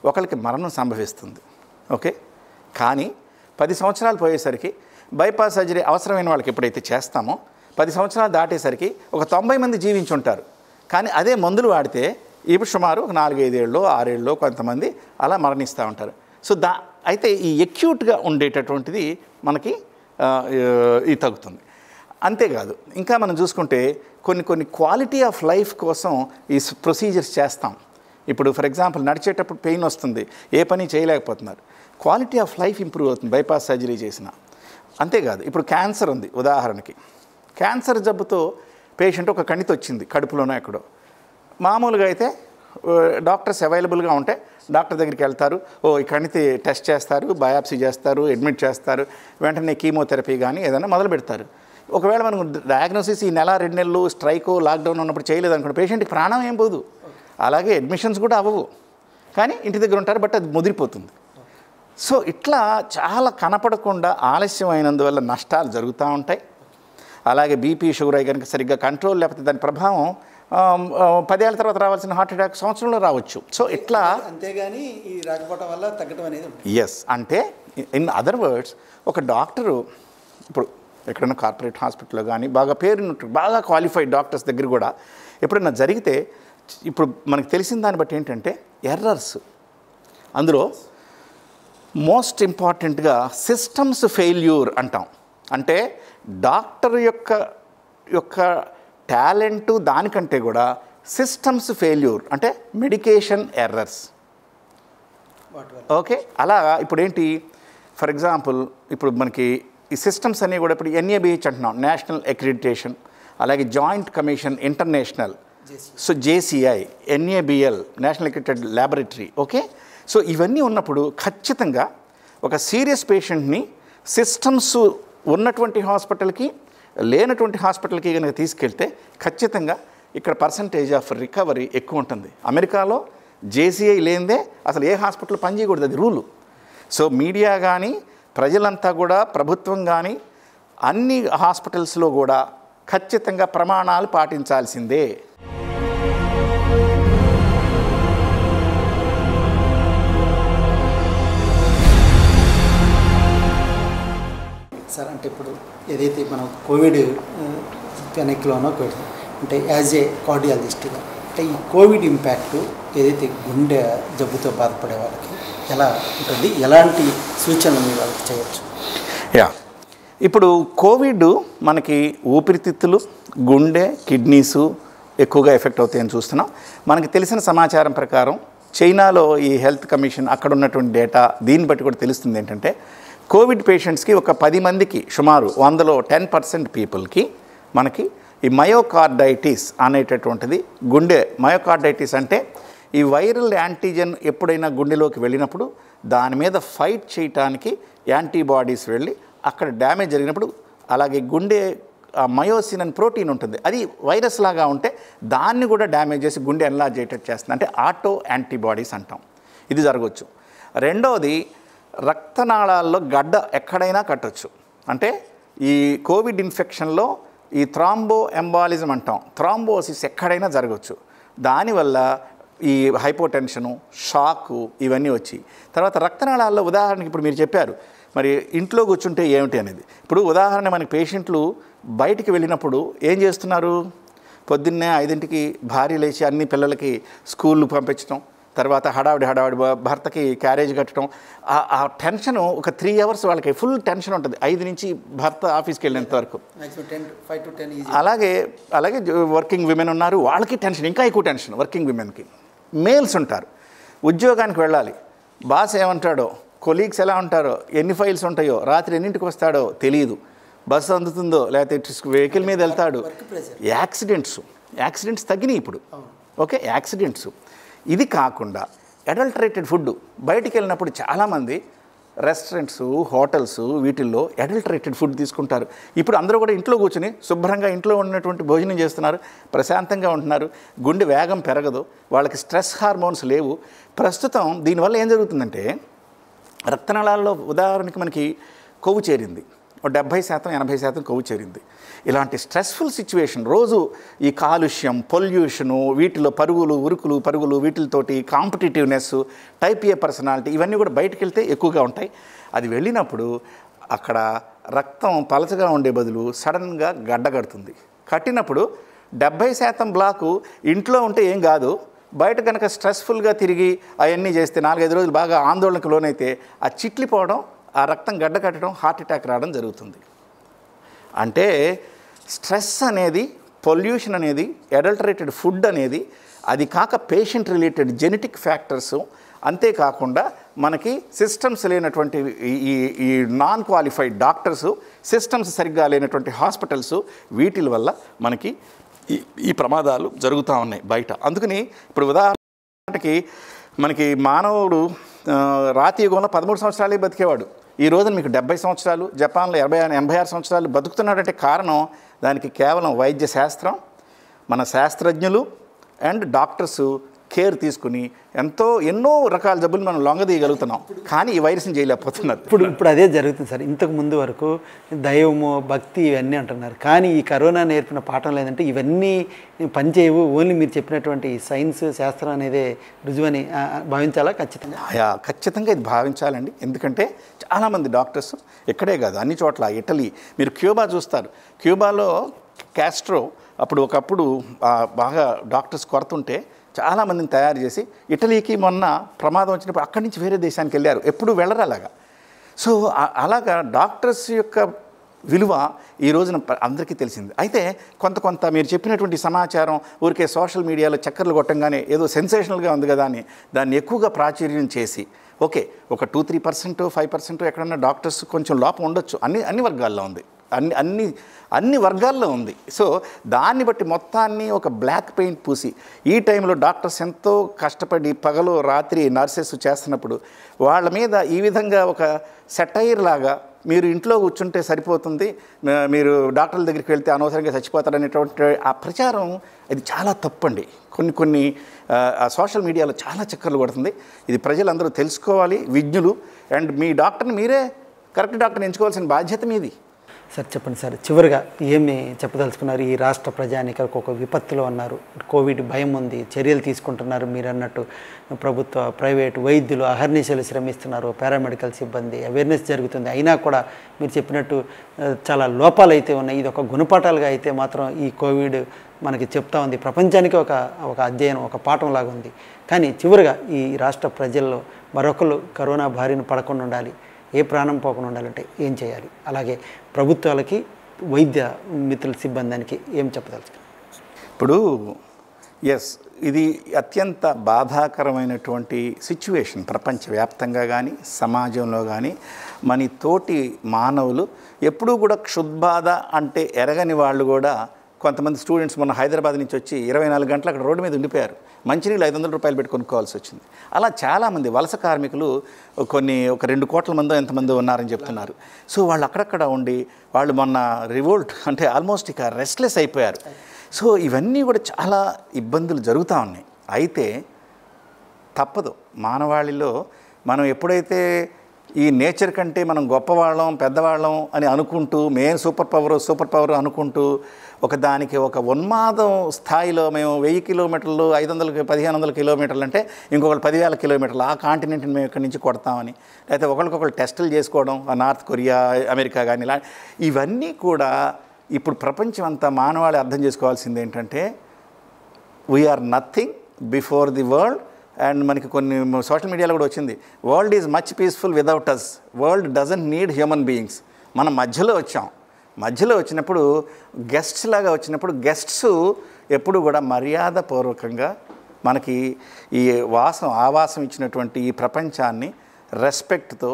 ఒకరికి మరణం సంభవిస్తుంది ఓకే కానీ పది సంవత్సరాలు పోయేసరికి బైపాస్ సర్జరీ అవసరమైన వాళ్ళకి ఎప్పుడైతే చేస్తామో పది సంవత్సరాలు దాటేసరికి ఒక తొంభై మంది జీవించి ఉంటారు కానీ అదే మందులు వాడితే ఇప్పుడు సుమారు ఒక నాలుగైదేళ్ళు ఆరేళ్ళు కొంతమంది అలా మరణిస్తూ ఉంటారు సో దా అయితే ఈ ఎక్యూట్గా ఉండేటటువంటిది మనకి ఇది తగ్గుతుంది అంతేకాదు ఇంకా మనం చూసుకుంటే కొన్ని కొన్ని క్వాలిటీ ఆఫ్ లైఫ్ కోసం ఈ ప్రొసీజర్స్ చేస్తాం ఇప్పుడు ఫర్ ఎగ్జాంపుల్ నడిచేటప్పుడు పెయిన్ వస్తుంది ఏ పని చేయలేకపోతున్నారు క్వాలిటీ ఆఫ్ లైఫ్ ఇంప్రూవ్ అవుతుంది బైపాస్ సర్జరీ చేసిన అంతేకాదు ఇప్పుడు క్యాన్సర్ ఉంది ఉదాహరణకి క్యాన్సర్ జబ్బుతో పేషెంట్ ఒక కణిత వచ్చింది కడుపులోనో ఎక్కడో మామూలుగా అయితే డాక్టర్స్ అవైలబుల్గా ఉంటే డాక్టర్ దగ్గరికి వెళ్తారు ఓ ఈ కణితి టెస్ట్ చేస్తారు బయాప్సీ చేస్తారు అడ్మిట్ చేస్తారు వెంటనే కీమోథెరపీ కానీ ఏదైనా మొదలు పెడతారు ఒకవేళ మనం డయాగ్నోసిస్ ఈ నెల రెండు నెలలు స్ట్రైక్ లాక్డౌన్ ఉన్నప్పుడు చేయలేదు అనుకోండి పేషెంట్కి ప్రాణం ఏం పోదు అలాగే అడ్మిషన్స్ కూడా అవ్వవు కానీ ఇంటి దగ్గర ఉంటారు బట్ అది ముదిరిపోతుంది సో ఇట్లా చాలా కనపడకుండా ఆలస్యం అయినందువల్ల నష్టాలు జరుగుతూ ఉంటాయి అలాగే బీపీ షుగర్ అయి కనుక సరిగ్గా కంట్రోల్ లేకపోతే దాని ప్రభావం పదేళ్ళ తర్వాత రావాల్సిన హార్ట్ అటాక్ సంవత్సరంలో రావచ్చు సో ఇట్లా అంతేగాని ఈ రాకపోవటం వల్ల తగ్గడం అనేది ఎస్ అంటే ఇన్ అదర్ వర్డ్స్ ఒక డాక్టరు ఇప్పుడు ఎక్కడైనా కార్పొరేట్ హాస్పిటల్లో కానీ బాగా పేరున్నట్టు బాగా క్వాలిఫైడ్ డాక్టర్స్ దగ్గర కూడా ఎప్పుడైనా జరిగితే ఇప్పుడు మనకు తెలిసిన దాన్ని బట్టి ఏంటంటే ఎర్రర్స్ అందులో మోస్ట్ ఇంపార్టెంట్గా సిస్టమ్స్ ఫెయిల్యూర్ అంటాం అంటే డాక్టర్ యొక్క యొక్క టాలెంట్ దానికంటే కూడా సిస్టమ్స్ ఫెయిల్యూర్ అంటే మెడికేషన్ ఎర్రర్స్ ఓకే అలా ఇప్పుడు ఏంటి ఫర్ ఎగ్జాంపుల్ ఇప్పుడు మనకి ఈ సిస్టమ్స్ అన్నీ కూడా ఇప్పుడు ఎన్ఏబిహెచ్ అంటున్నాం నేషనల్ అక్రిడిటేషన్ అలాగే joint commission international so JCI NABL national accredited laboratory okay so ఇవన్నీ ఉన్నప్పుడు ఖచ్చితంగా ఒక సీరియస్ పేషెంట్ని సిస్టమ్స్ ఉన్నటువంటి హాస్పిటల్కి లేనటువంటి హాస్పిటల్కి కనుక తీసుకెళ్తే ఖచ్చితంగా ఇక్కడ పర్సంటేజ్ ఆఫ్ రికవరీ ఎక్కువ ఉంటుంది అమెరికాలో జేసీఐ లేనిదే అసలు ఏ హాస్పిటల్ పనిచేయకూడదు అది రూలు సో మీడియా కానీ ప్రజలంతా కూడా ప్రభుత్వం కానీ అన్ని హాస్పిటల్స్లో కూడా ఖచ్చితంగా ప్రమాణాలు పాటించాల్సిందే సార్ అంటే ఇప్పుడు ఏదైతే మనం కోవిడ్ కోవిడ్ అంటే యాజ్ ఏ కార్డియాలజిస్ట్గా అంటే ఈ కోవిడ్ ఇంపాక్ట్ ఏదైతే గుండె జబ్బుతో బాధపడే వాళ్ళకి ఎలా ఉంటుంది ఎలాంటి సూచనలు మీరు వాళ్ళకి చేయొచ్చు యా ఇప్పుడు కోవిడ్ మనకి ఊపిరితిత్తులు గుండె కిడ్నీసు ఎక్కువగా ఎఫెక్ట్ అవుతాయని చూస్తున్నాం మనకి తెలిసిన సమాచారం ప్రకారం చైనాలో ఈ హెల్త్ కమిషన్ అక్కడ ఉన్నటువంటి డేటా దీన్ని బట్టి కూడా తెలుస్తుంది ఏంటంటే కోవిడ్ పేషెంట్స్కి ఒక పది మందికి సుమారు వందలో టెన్ పర్సెంట్ పీపుల్కి మనకి ఈ మయోకార్డైటిస్ అనేటటువంటిది గుండె మయోకార్డైటిస్ అంటే ఈ వైరల్ యాంటీజెన్ ఎప్పుడైనా గుండెలోకి వెళ్ళినప్పుడు దాని మీద ఫైట్ చేయటానికి యాంటీబాడీస్ వెళ్ళి అక్కడ డ్యామేజ్ జరిగినప్పుడు అలాగే గుండె మయోసిన్ అని ప్రోటీన్ ఉంటుంది అది వైరస్ లాగా ఉంటే దాన్ని కూడా డ్యామేజ్ చేసి గుండె చేయటం చేస్తుంది అంటే ఆటో యాంటీబాడీస్ అంటాం ఇది జరగవచ్చు రెండవది రక్తనాళాల్లో గడ్డ ఎక్కడైనా కట్టచ్చు అంటే ఈ కోవిడ్ ఇన్ఫెక్షన్లో ఈ థ్రాంబో ఎంబాలిజం అంటాం థ్రాంబోసిస్ ఎక్కడైనా జరగవచ్చు దానివల్ల ఈ హైపోటెన్షను షాకు ఇవన్నీ వచ్చి తర్వాత రక్తనాళాల్లో ఉదాహరణకి ఇప్పుడు మీరు చెప్పారు మరి ఇంట్లో కూర్చుంటే ఏమిటి అనేది ఇప్పుడు ఉదాహరణ మనకి పేషెంట్లు బయటికి వెళ్ళినప్పుడు ఏం చేస్తున్నారు పొద్దున్నే ఐదింటికి భార్య లేచి అన్ని పిల్లలకి స్కూళ్ళు పంపించడం తర్వాత హడావిడి హడావిడి భర్తకి క్యారేజ్ కట్టడం ఆ టెన్షన్ ఒక త్రీ అవర్స్ వాళ్ళకి ఫుల్ టెన్షన్ ఉంటుంది ఐదు నుంచి భర్త ఆఫీస్కి వెళ్ళేంత వరకు అలాగే అలాగే వర్కింగ్ విమెన్ ఉన్నారు వాళ్ళకి టెన్షన్ ఇంకా ఎక్కువ టెన్షన్ వర్కింగ్ విమెన్కి మేల్స్ ఉంటారు ఉద్యోగానికి వెళ్ళాలి బాస్ ఏమంటాడో కొలీగ్స్ ఎలా ఉంటారో ఎన్ని ఫైల్స్ ఉంటాయో రాత్రి ఎన్నింటికి వస్తాడో తెలియదు బస్సు అందుతుందో లేకపోతే వెహికల్ మీద వెళ్తాడు యాక్సిడెంట్స్ యాక్సిడెంట్స్ తగ్గినాయి ఇప్పుడు ఓకే యాక్సిడెంట్స్ ఇది కాకుండా అడల్టరేటెడ్ ఫుడ్ బయటికి వెళ్ళినప్పుడు చాలామంది రెస్టారెంట్స్ హోటల్స్ వీటిల్లో అడల్టరేటెడ్ ఫుడ్ తీసుకుంటారు ఇప్పుడు అందరూ కూడా ఇంట్లో కూర్చొని శుభ్రంగా ఇంట్లో ఉన్నటువంటి భోజనం చేస్తున్నారు ప్రశాంతంగా ఉంటున్నారు గుండె వేగం పెరగదు వాళ్ళకి స్ట్రెస్ హార్మోన్స్ లేవు ప్రస్తుతం దీనివల్ల ఏం జరుగుతుందంటే రక్తనాళాల్లో ఉదాహరణకి మనకి కొవ్వు చేరింది డెబ్భై శాతం ఎనభై శాతం కొవ్వు చేరింది ఇలాంటి స్ట్రెస్ఫుల్ సిచ్యువేషన్ రోజు ఈ కాలుష్యం పొల్యూషను వీటిలో పరుగులు ఉరుకులు పరుగులు వీటితోటి కాంపిటేటివ్నెస్ టైప్ ఏ పర్సనాలిటీ ఇవన్నీ కూడా బయటకు వెళ్తే ఎక్కువగా ఉంటాయి అది వెళ్ళినప్పుడు అక్కడ రక్తం పలచగా ఉండే బదులు సడన్గా గడ్డగడుతుంది కట్టినప్పుడు డెబ్భై శాతం బ్లాకు ఇంట్లో ఉంటే ఏం కాదు బయట కనుక స్ట్రెస్ఫుల్గా తిరిగి అవన్నీ చేస్తే నాలుగైదు రోజులు బాగా ఆందోళనకు లోనైతే ఆ చిట్లిపోవడం ఆ రక్తం గడ్డ కట్టడం హార్ట్ అటాక్ రావడం జరుగుతుంది అంటే స్ట్రెస్ అనేది పొల్యూషన్ అనేది అడల్టరేటెడ్ ఫుడ్ అనేది అది కాక పేషెంట్ రిలేటెడ్ జెనెటిక్ ఫ్యాక్టర్స్ అంతేకాకుండా మనకి సిస్టమ్స్ లేనటువంటి ఈ ఈ నాన్ క్వాలిఫైడ్ డాక్టర్స్ సిస్టమ్స్ సరిగ్గా లేనటువంటి హాస్పిటల్స్ వీటిల వల్ల మనకి ఈ ఈ ప్రమాదాలు జరుగుతూ ఉన్నాయి బయట అందుకని ఇప్పుడు ఉదాహరణకి మనకి మానవుడు రాతి యుగంలో పదమూడు సంవత్సరాలే బతికేవాడు ఈ రోజున మీకు డెబ్బై సంవత్సరాలు జపాన్లో ఎనభై ఎనభై ఆరు సంవత్సరాలు బతుకుతున్నాడంటే కారణం దానికి కేవలం వైద్య శాస్త్రం మన శాస్త్రజ్ఞులు అండ్ డాక్టర్సు కేర్ తీసుకుని ఎంతో ఎన్నో రకాల జబ్బులు మనం లొంగదీయగలుగుతున్నాం కానీ ఈ వైరస్ని చేయలేకపోతున్నారు ఇప్పుడు ఇప్పుడు అదే జరుగుతుంది సార్ ఇంతకు ముందు వరకు దైవము భక్తి ఇవన్నీ అంటున్నారు కానీ ఈ కరోనా నేర్పిన పాఠం లేదంటే ఇవన్నీ పనిచేయవు ఓన్లీ మీరు చెప్పినటువంటి సైన్స్ శాస్త్రం అనేది రుజువని భావించాలా ఖచ్చితంగా ఖచ్చితంగా ఇది భావించాలండి ఎందుకంటే చాలామంది డాక్టర్స్ ఇక్కడే కాదు అన్ని చోట్ల ఇటలీ మీరు క్యూబా చూస్తారు క్యూబాలో క్యాస్ట్రో అప్పుడు ఒకప్పుడు బాగా డాక్టర్స్ కొరతుంటే చాలామందిని తయారు చేసి ఇటలీకి మొన్న ప్రమాదం వచ్చినప్పుడు అక్కడి నుంచి వేరే దేశానికి వెళ్ళారు ఎప్పుడు వెళ్ళరు అలాగా సో అలాగా డాక్టర్స్ యొక్క విలువ ఈ రోజున అందరికీ తెలిసింది అయితే కొంత కొంత మీరు చెప్పినటువంటి సమాచారం ఊరికే సోషల్ మీడియాలో చక్కర్లు కొట్టంగానే ఏదో సెన్సేషనల్గా ఉంది కదా అని దాన్ని ఎక్కువగా ప్రాచుర్యం చేసి ఓకే ఒక two three percent five percent ఎక్కడన్నా డాక్టర్స్ కొంచెం లోపం ఉండొచ్చు అన్ని అన్ని వర్గాల్లో ఉంది అన్ని అన్ని అన్ని వర్గాల్లో ఉంది సో దాన్ని బట్టి మొత్తాన్ని ఒక బ్లాక్ పెయింట్ పూసి ఈ టైంలో డాక్టర్స్ ఎంతో కష్టపడి పగలు రాత్రి నర్సెస్ చేస్తున్నప్పుడు వాళ్ళ మీద ఈ విధంగా ఒక సెటైర్ లాగా మీరు ఇంట్లో కూర్చుంటే సరిపోతుంది మీరు డాక్టర్ల దగ్గరికి వెళ్తే అనవసరంగా చచ్చిపోతారనేటువంటి ఆ ప్రచారం అది చాలా తప్పండి కొన్ని కొన్ని సోషల్ మీడియాలో చాలా చక్కర్లు పడుతుంది ఇది ప్రజలందరూ తెలుసుకోవాలి విజ్ఞులు అండ్ మీ డాక్టర్ని మీరే కరెక్ట్ డాక్టర్ని ఎంచుకోవాల్సిన బాధ్యత మీది సార్ చెప్పండి సార్ చివరిగా ఏమి చెప్పదలుచుకున్నారు ఈ రాష్ట్ర ప్రజానికి ఒక విపత్తులో ఉన్నారు కోవిడ్ భయం ఉంది చర్యలు తీసుకుంటున్నారు మీరు అన్నట్టు ప్రభుత్వ ప్రైవేటు వైద్యులు అహర్నిశలు శ్రమిస్తున్నారు పారామెడికల్ సిబ్బంది అవేర్నెస్ జరుగుతుంది అయినా కూడా మీరు చెప్పినట్టు చాలా లోపాలు అయితే ఉన్నాయి ఇది ఒక గుణపాఠాలుగా అయితే మాత్రం ఈ కోవిడ్ మనకి చెప్తా ఉంది ప్రపంచానికి ఒక ఒక అధ్యయనం ఒక పాఠం లాగా ఉంది కానీ చివరిగా ఈ రాష్ట్ర ప్రజల్లో మరొకరు కరోనా బారిన పడకుండా ఉండాలి ఏ ప్రాణం పోకుండా ఉండాలంటే ఏం చేయాలి అలాగే ప్రభుత్వాలకి వైద్య మిత్రుల సిబ్బందానికి ఏం చెప్పదలుచు ఇప్పుడు ఎస్ ఇది అత్యంత బాధాకరమైనటువంటి సిచ్యువేషన్ ప్రపంచవ్యాప్తంగా కానీ సమాజంలో కానీ మన తోటి మానవులు ఎప్పుడూ కూడా క్షుద్బాధ అంటే ఎరగని వాళ్ళు కూడా కొంతమంది స్టూడెంట్స్ మొన్న హైదరాబాద్ నుంచి వచ్చి ఇరవై నాలుగు గంటలు అక్కడ రోడ్డు మీద ఉండిపోయారు మంచినీళ్ళు ఐదు వందల రూపాయలు పెట్టి కొనుక్కోవాల్సి వచ్చింది అలా చాలామంది వలస కార్మికులు కొన్ని ఒక రెండు కోట్ల మందో ఎంతమంది ఉన్నారని చెప్తున్నారు సో వాళ్ళు అక్కడక్కడ ఉండి వాళ్ళు మొన్న రివోల్ట్ అంటే ఆల్మోస్ట్ ఇక రెస్ట్లెస్ అయిపోయారు సో ఇవన్నీ కూడా చాలా ఇబ్బందులు జరుగుతూ ఉన్నాయి అయితే తప్పదు మానవాళిలో మనం ఎప్పుడైతే ఈ నేచర్ కంటే మనం గొప్పవాళ్ళం పెద్దవాళ్ళం అని అనుకుంటూ మేం సూపర్ పవర్ సూపర్ పవర్ అనుకుంటూ ఒక దానికి ఒక ఉన్మాదం స్థాయిలో మేము వెయ్యి కిలోమీటర్లు ఐదు వందల పదిహేను వందల కిలోమీటర్లు అంటే ఇంకొకటి పదివేల కిలోమీటర్లు ఆ కాంటినెంట్ని మేము ఇక్కడి నుంచి కొడతామని లేకపోతే ఒకరికొకరు టెస్టులు చేసుకోవడం నార్త్ కొరియా అమెరికా కానీ ఇలా ఇవన్నీ కూడా ఇప్పుడు ప్రపంచం అంతా మానవాళి అర్థం చేసుకోవాల్సింది ఏంటంటే we're nothing before the world and మనకి కొన్ని సోషల్ మీడియాలో కూడా వచ్చింది world is much peaceful without us world doesn't need human beings మనం మధ్యలో వచ్చాం మధ్యలో వచ్చినప్పుడు గెస్ట్స్ లాగా వచ్చినప్పుడు గెస్ట్స్ ఎప్పుడు కూడా మర్యాదపూర్వకంగా మనకి ఈ వాసం ఆవాసం ఇచ్చినటువంటి ఈ ప్రపంచాన్ని రెస్పెక్ట్తో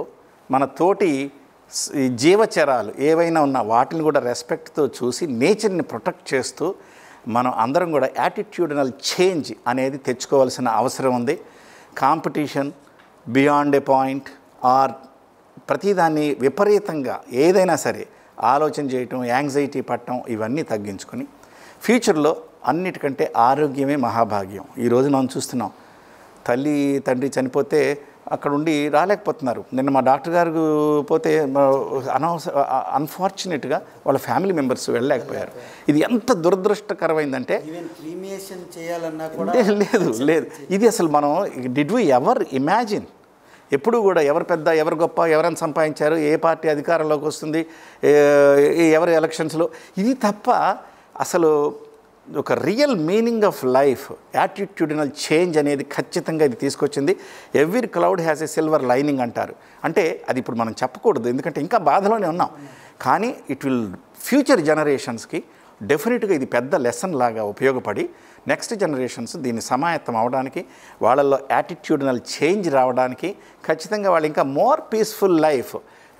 మన తోటి జీవచరాలు ఏవైనా ఉన్న వాటిని కూడా రెస్పెక్ట్తో చూసి నేచర్ని ప్రొటెక్ట్ చేస్తూ మనం అందరం కూడా యాటిట్యూడనల్ చేంజ్ అనేది తెచ్చుకోవాల్సిన అవసరం ఉంది competition beyond a point or ప్రతిదాన్ని విపరీతంగా ఏదైనా సరే ఆలోచన చేయటం యాంగ్జైటీ పట్టడం ఇవన్నీ తగ్గించుకొని ఫ్యూచర్లో అన్నిటికంటే ఆరోగ్యమే మహాభాగ్యం ఈరోజు మనం చూస్తున్నాం తల్లి తండ్రి చనిపోతే అక్కడ ఉండి రాలేకపోతున్నారు నిన్న మా డాక్టర్ గారు పోతే అనవసర అన్ఫార్చునేట్గా వాళ్ళ ఫ్యామిలీ మెంబర్స్ వెళ్ళలేకపోయారు ఇది ఎంత దురదృష్టకరమైందంటే లేదు లేదు ఇది అసలు మనం డిడ్ వి ఎవర్ ఇమాజిన్ ఎప్పుడు కూడా ఎవరు పెద్ద ఎవరు గొప్ప ఎవరైనా సంపాదించారు ఏ పార్టీ అధికారంలోకి వస్తుంది ఎవరు ఎలక్షన్స్లో ఇది తప్ప అసలు ఒక real meaning of life attitudinal change అనేది ఖచ్చితంగా ఇది తీసుకొచ్చింది every cloud has a silver lining అంటారు అంటే అది ఇప్పుడు మనం చెప్పకూడదు ఎందుకంటే ఇంకా బాధలోనే ఉన్నాం కానీ ఇట్ విల్ ఫ్యూచర్ జనరేషన్స్కి డెఫినెట్గా ఇది పెద్ద లెసన్ లాగా ఉపయోగపడి నెక్స్ట్ జనరేషన్స్ దీన్ని సమాయత్తం అవడానికి వాళ్ళల్లో యాటిట్యూడినల్ చేంజ్ రావడానికి ఖచ్చితంగా వాళ్ళు ఇంకా more peaceful life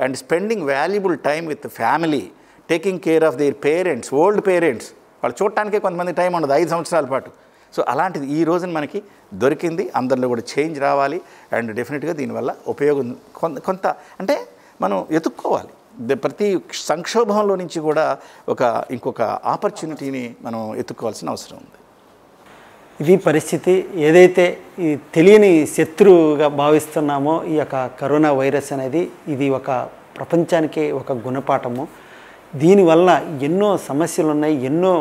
and spending valuable time with family taking care of their parents old parents వాళ్ళు చూడటానికి కొంతమంది టైం ఉండదు ఐదు సంవత్సరాల పాటు సో అలాంటిది ఈ రోజున మనకి దొరికింది అందరిలో కూడా చేంజ్ రావాలి అండ్ డెఫినెట్గా దీనివల్ల ఉపయోగం కొంత కొంత అంటే మనం ఎతుక్కోవాలి ప్రతి సంక్షోభంలో నుంచి కూడా ఒక ఇంకొక ఆపర్చునిటీని మనం ఎత్తుకోవాల్సిన అవసరం ఉంది ఇది పరిస్థితి ఏదైతే ఈ తెలియని శత్రువుగా భావిస్తున్నామో ఈ యొక్క కరోనా వైరస్ అనేది ఇది ఒక ప్రపంచానికే ఒక గుణపాఠము దీనివల్ల ఎన్నో సమస్యలు ఉన్నాయి ఎన్నో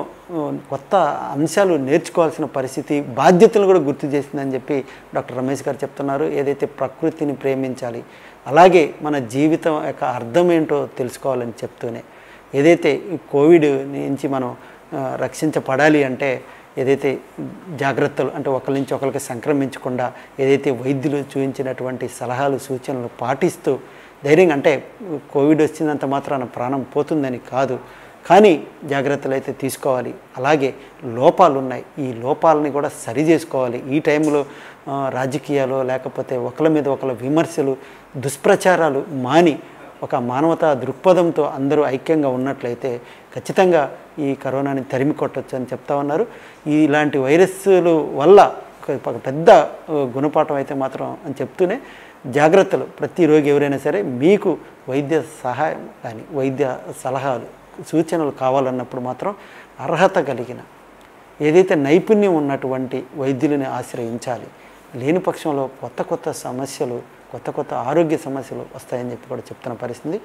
కొత్త అంశాలు నేర్చుకోవాల్సిన పరిస్థితి బాధ్యతలు కూడా గుర్తు చేసిందని చెప్పి డాక్టర్ రమేష్ గారు చెప్తున్నారు ఏదైతే ప్రకృతిని ప్రేమించాలి అలాగే మన జీవితం యొక్క అర్థం ఏంటో తెలుసుకోవాలని చెప్తూనే ఏదైతే కోవిడ్ నుంచి మనం రక్షించబడాలి అంటే ఏదైతే జాగ్రత్తలు అంటే ఒకరి నుంచి ఒకరికి సంక్రమించకుండా ఏదైతే వైద్యులు చూపించినటువంటి సలహాలు సూచనలు పాటిస్తూ ధైర్యంగా అంటే కోవిడ్ వచ్చినంత మాత్రాన ప్రాణం పోతుందని కాదు కానీ జాగ్రత్తలు అయితే తీసుకోవాలి అలాగే లోపాలు ఉన్నాయి ఈ లోపాలని కూడా సరి చేసుకోవాలి ఈ టైంలో రాజకీయాలు లేకపోతే ఒకళ్ళ మీద ఒకళ్ళ విమర్శలు దుష్ప్రచారాలు మాని ఒక మానవతా దృక్పథంతో అందరూ ఐక్యంగా ఉన్నట్లయితే ఖచ్చితంగా ఈ కరోనాని తరిమి కొట్టచ్చు అని చెప్తా ఉన్నారు ఇలాంటి వైరస్లు వల్ల పెద్ద గుణపాఠం అయితే మాత్రం అని చెప్తూనే జాగ్రత్తలు ప్రతి రోగి ఎవరైనా సరే మీకు వైద్య సహాయం కానీ వైద్య సలహాలు సూచనలు కావాలన్నప్పుడు మాత్రం అర్హత కలిగిన ఏదైతే నైపుణ్యం ఉన్నటువంటి వైద్యులని ఆశ్రయించాలి లేని పక్షంలో కొత్త కొత్త సమస్యలు కొత్త కొత్త ఆరోగ్య సమస్యలు వస్తాయని చెప్పి కూడా చెప్తున్న పరిస్థితి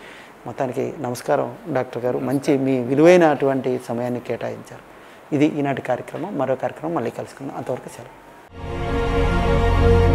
మొత్తానికి నమస్కారం డాక్టర్ గారు మంచి మీ విలువైనటువంటి సమయాన్ని కేటాయించారు ఇది ఈనాటి కార్యక్రమం మరో కార్యక్రమం మళ్ళీ కలుసుకుందాం అంతవరకు సెలవు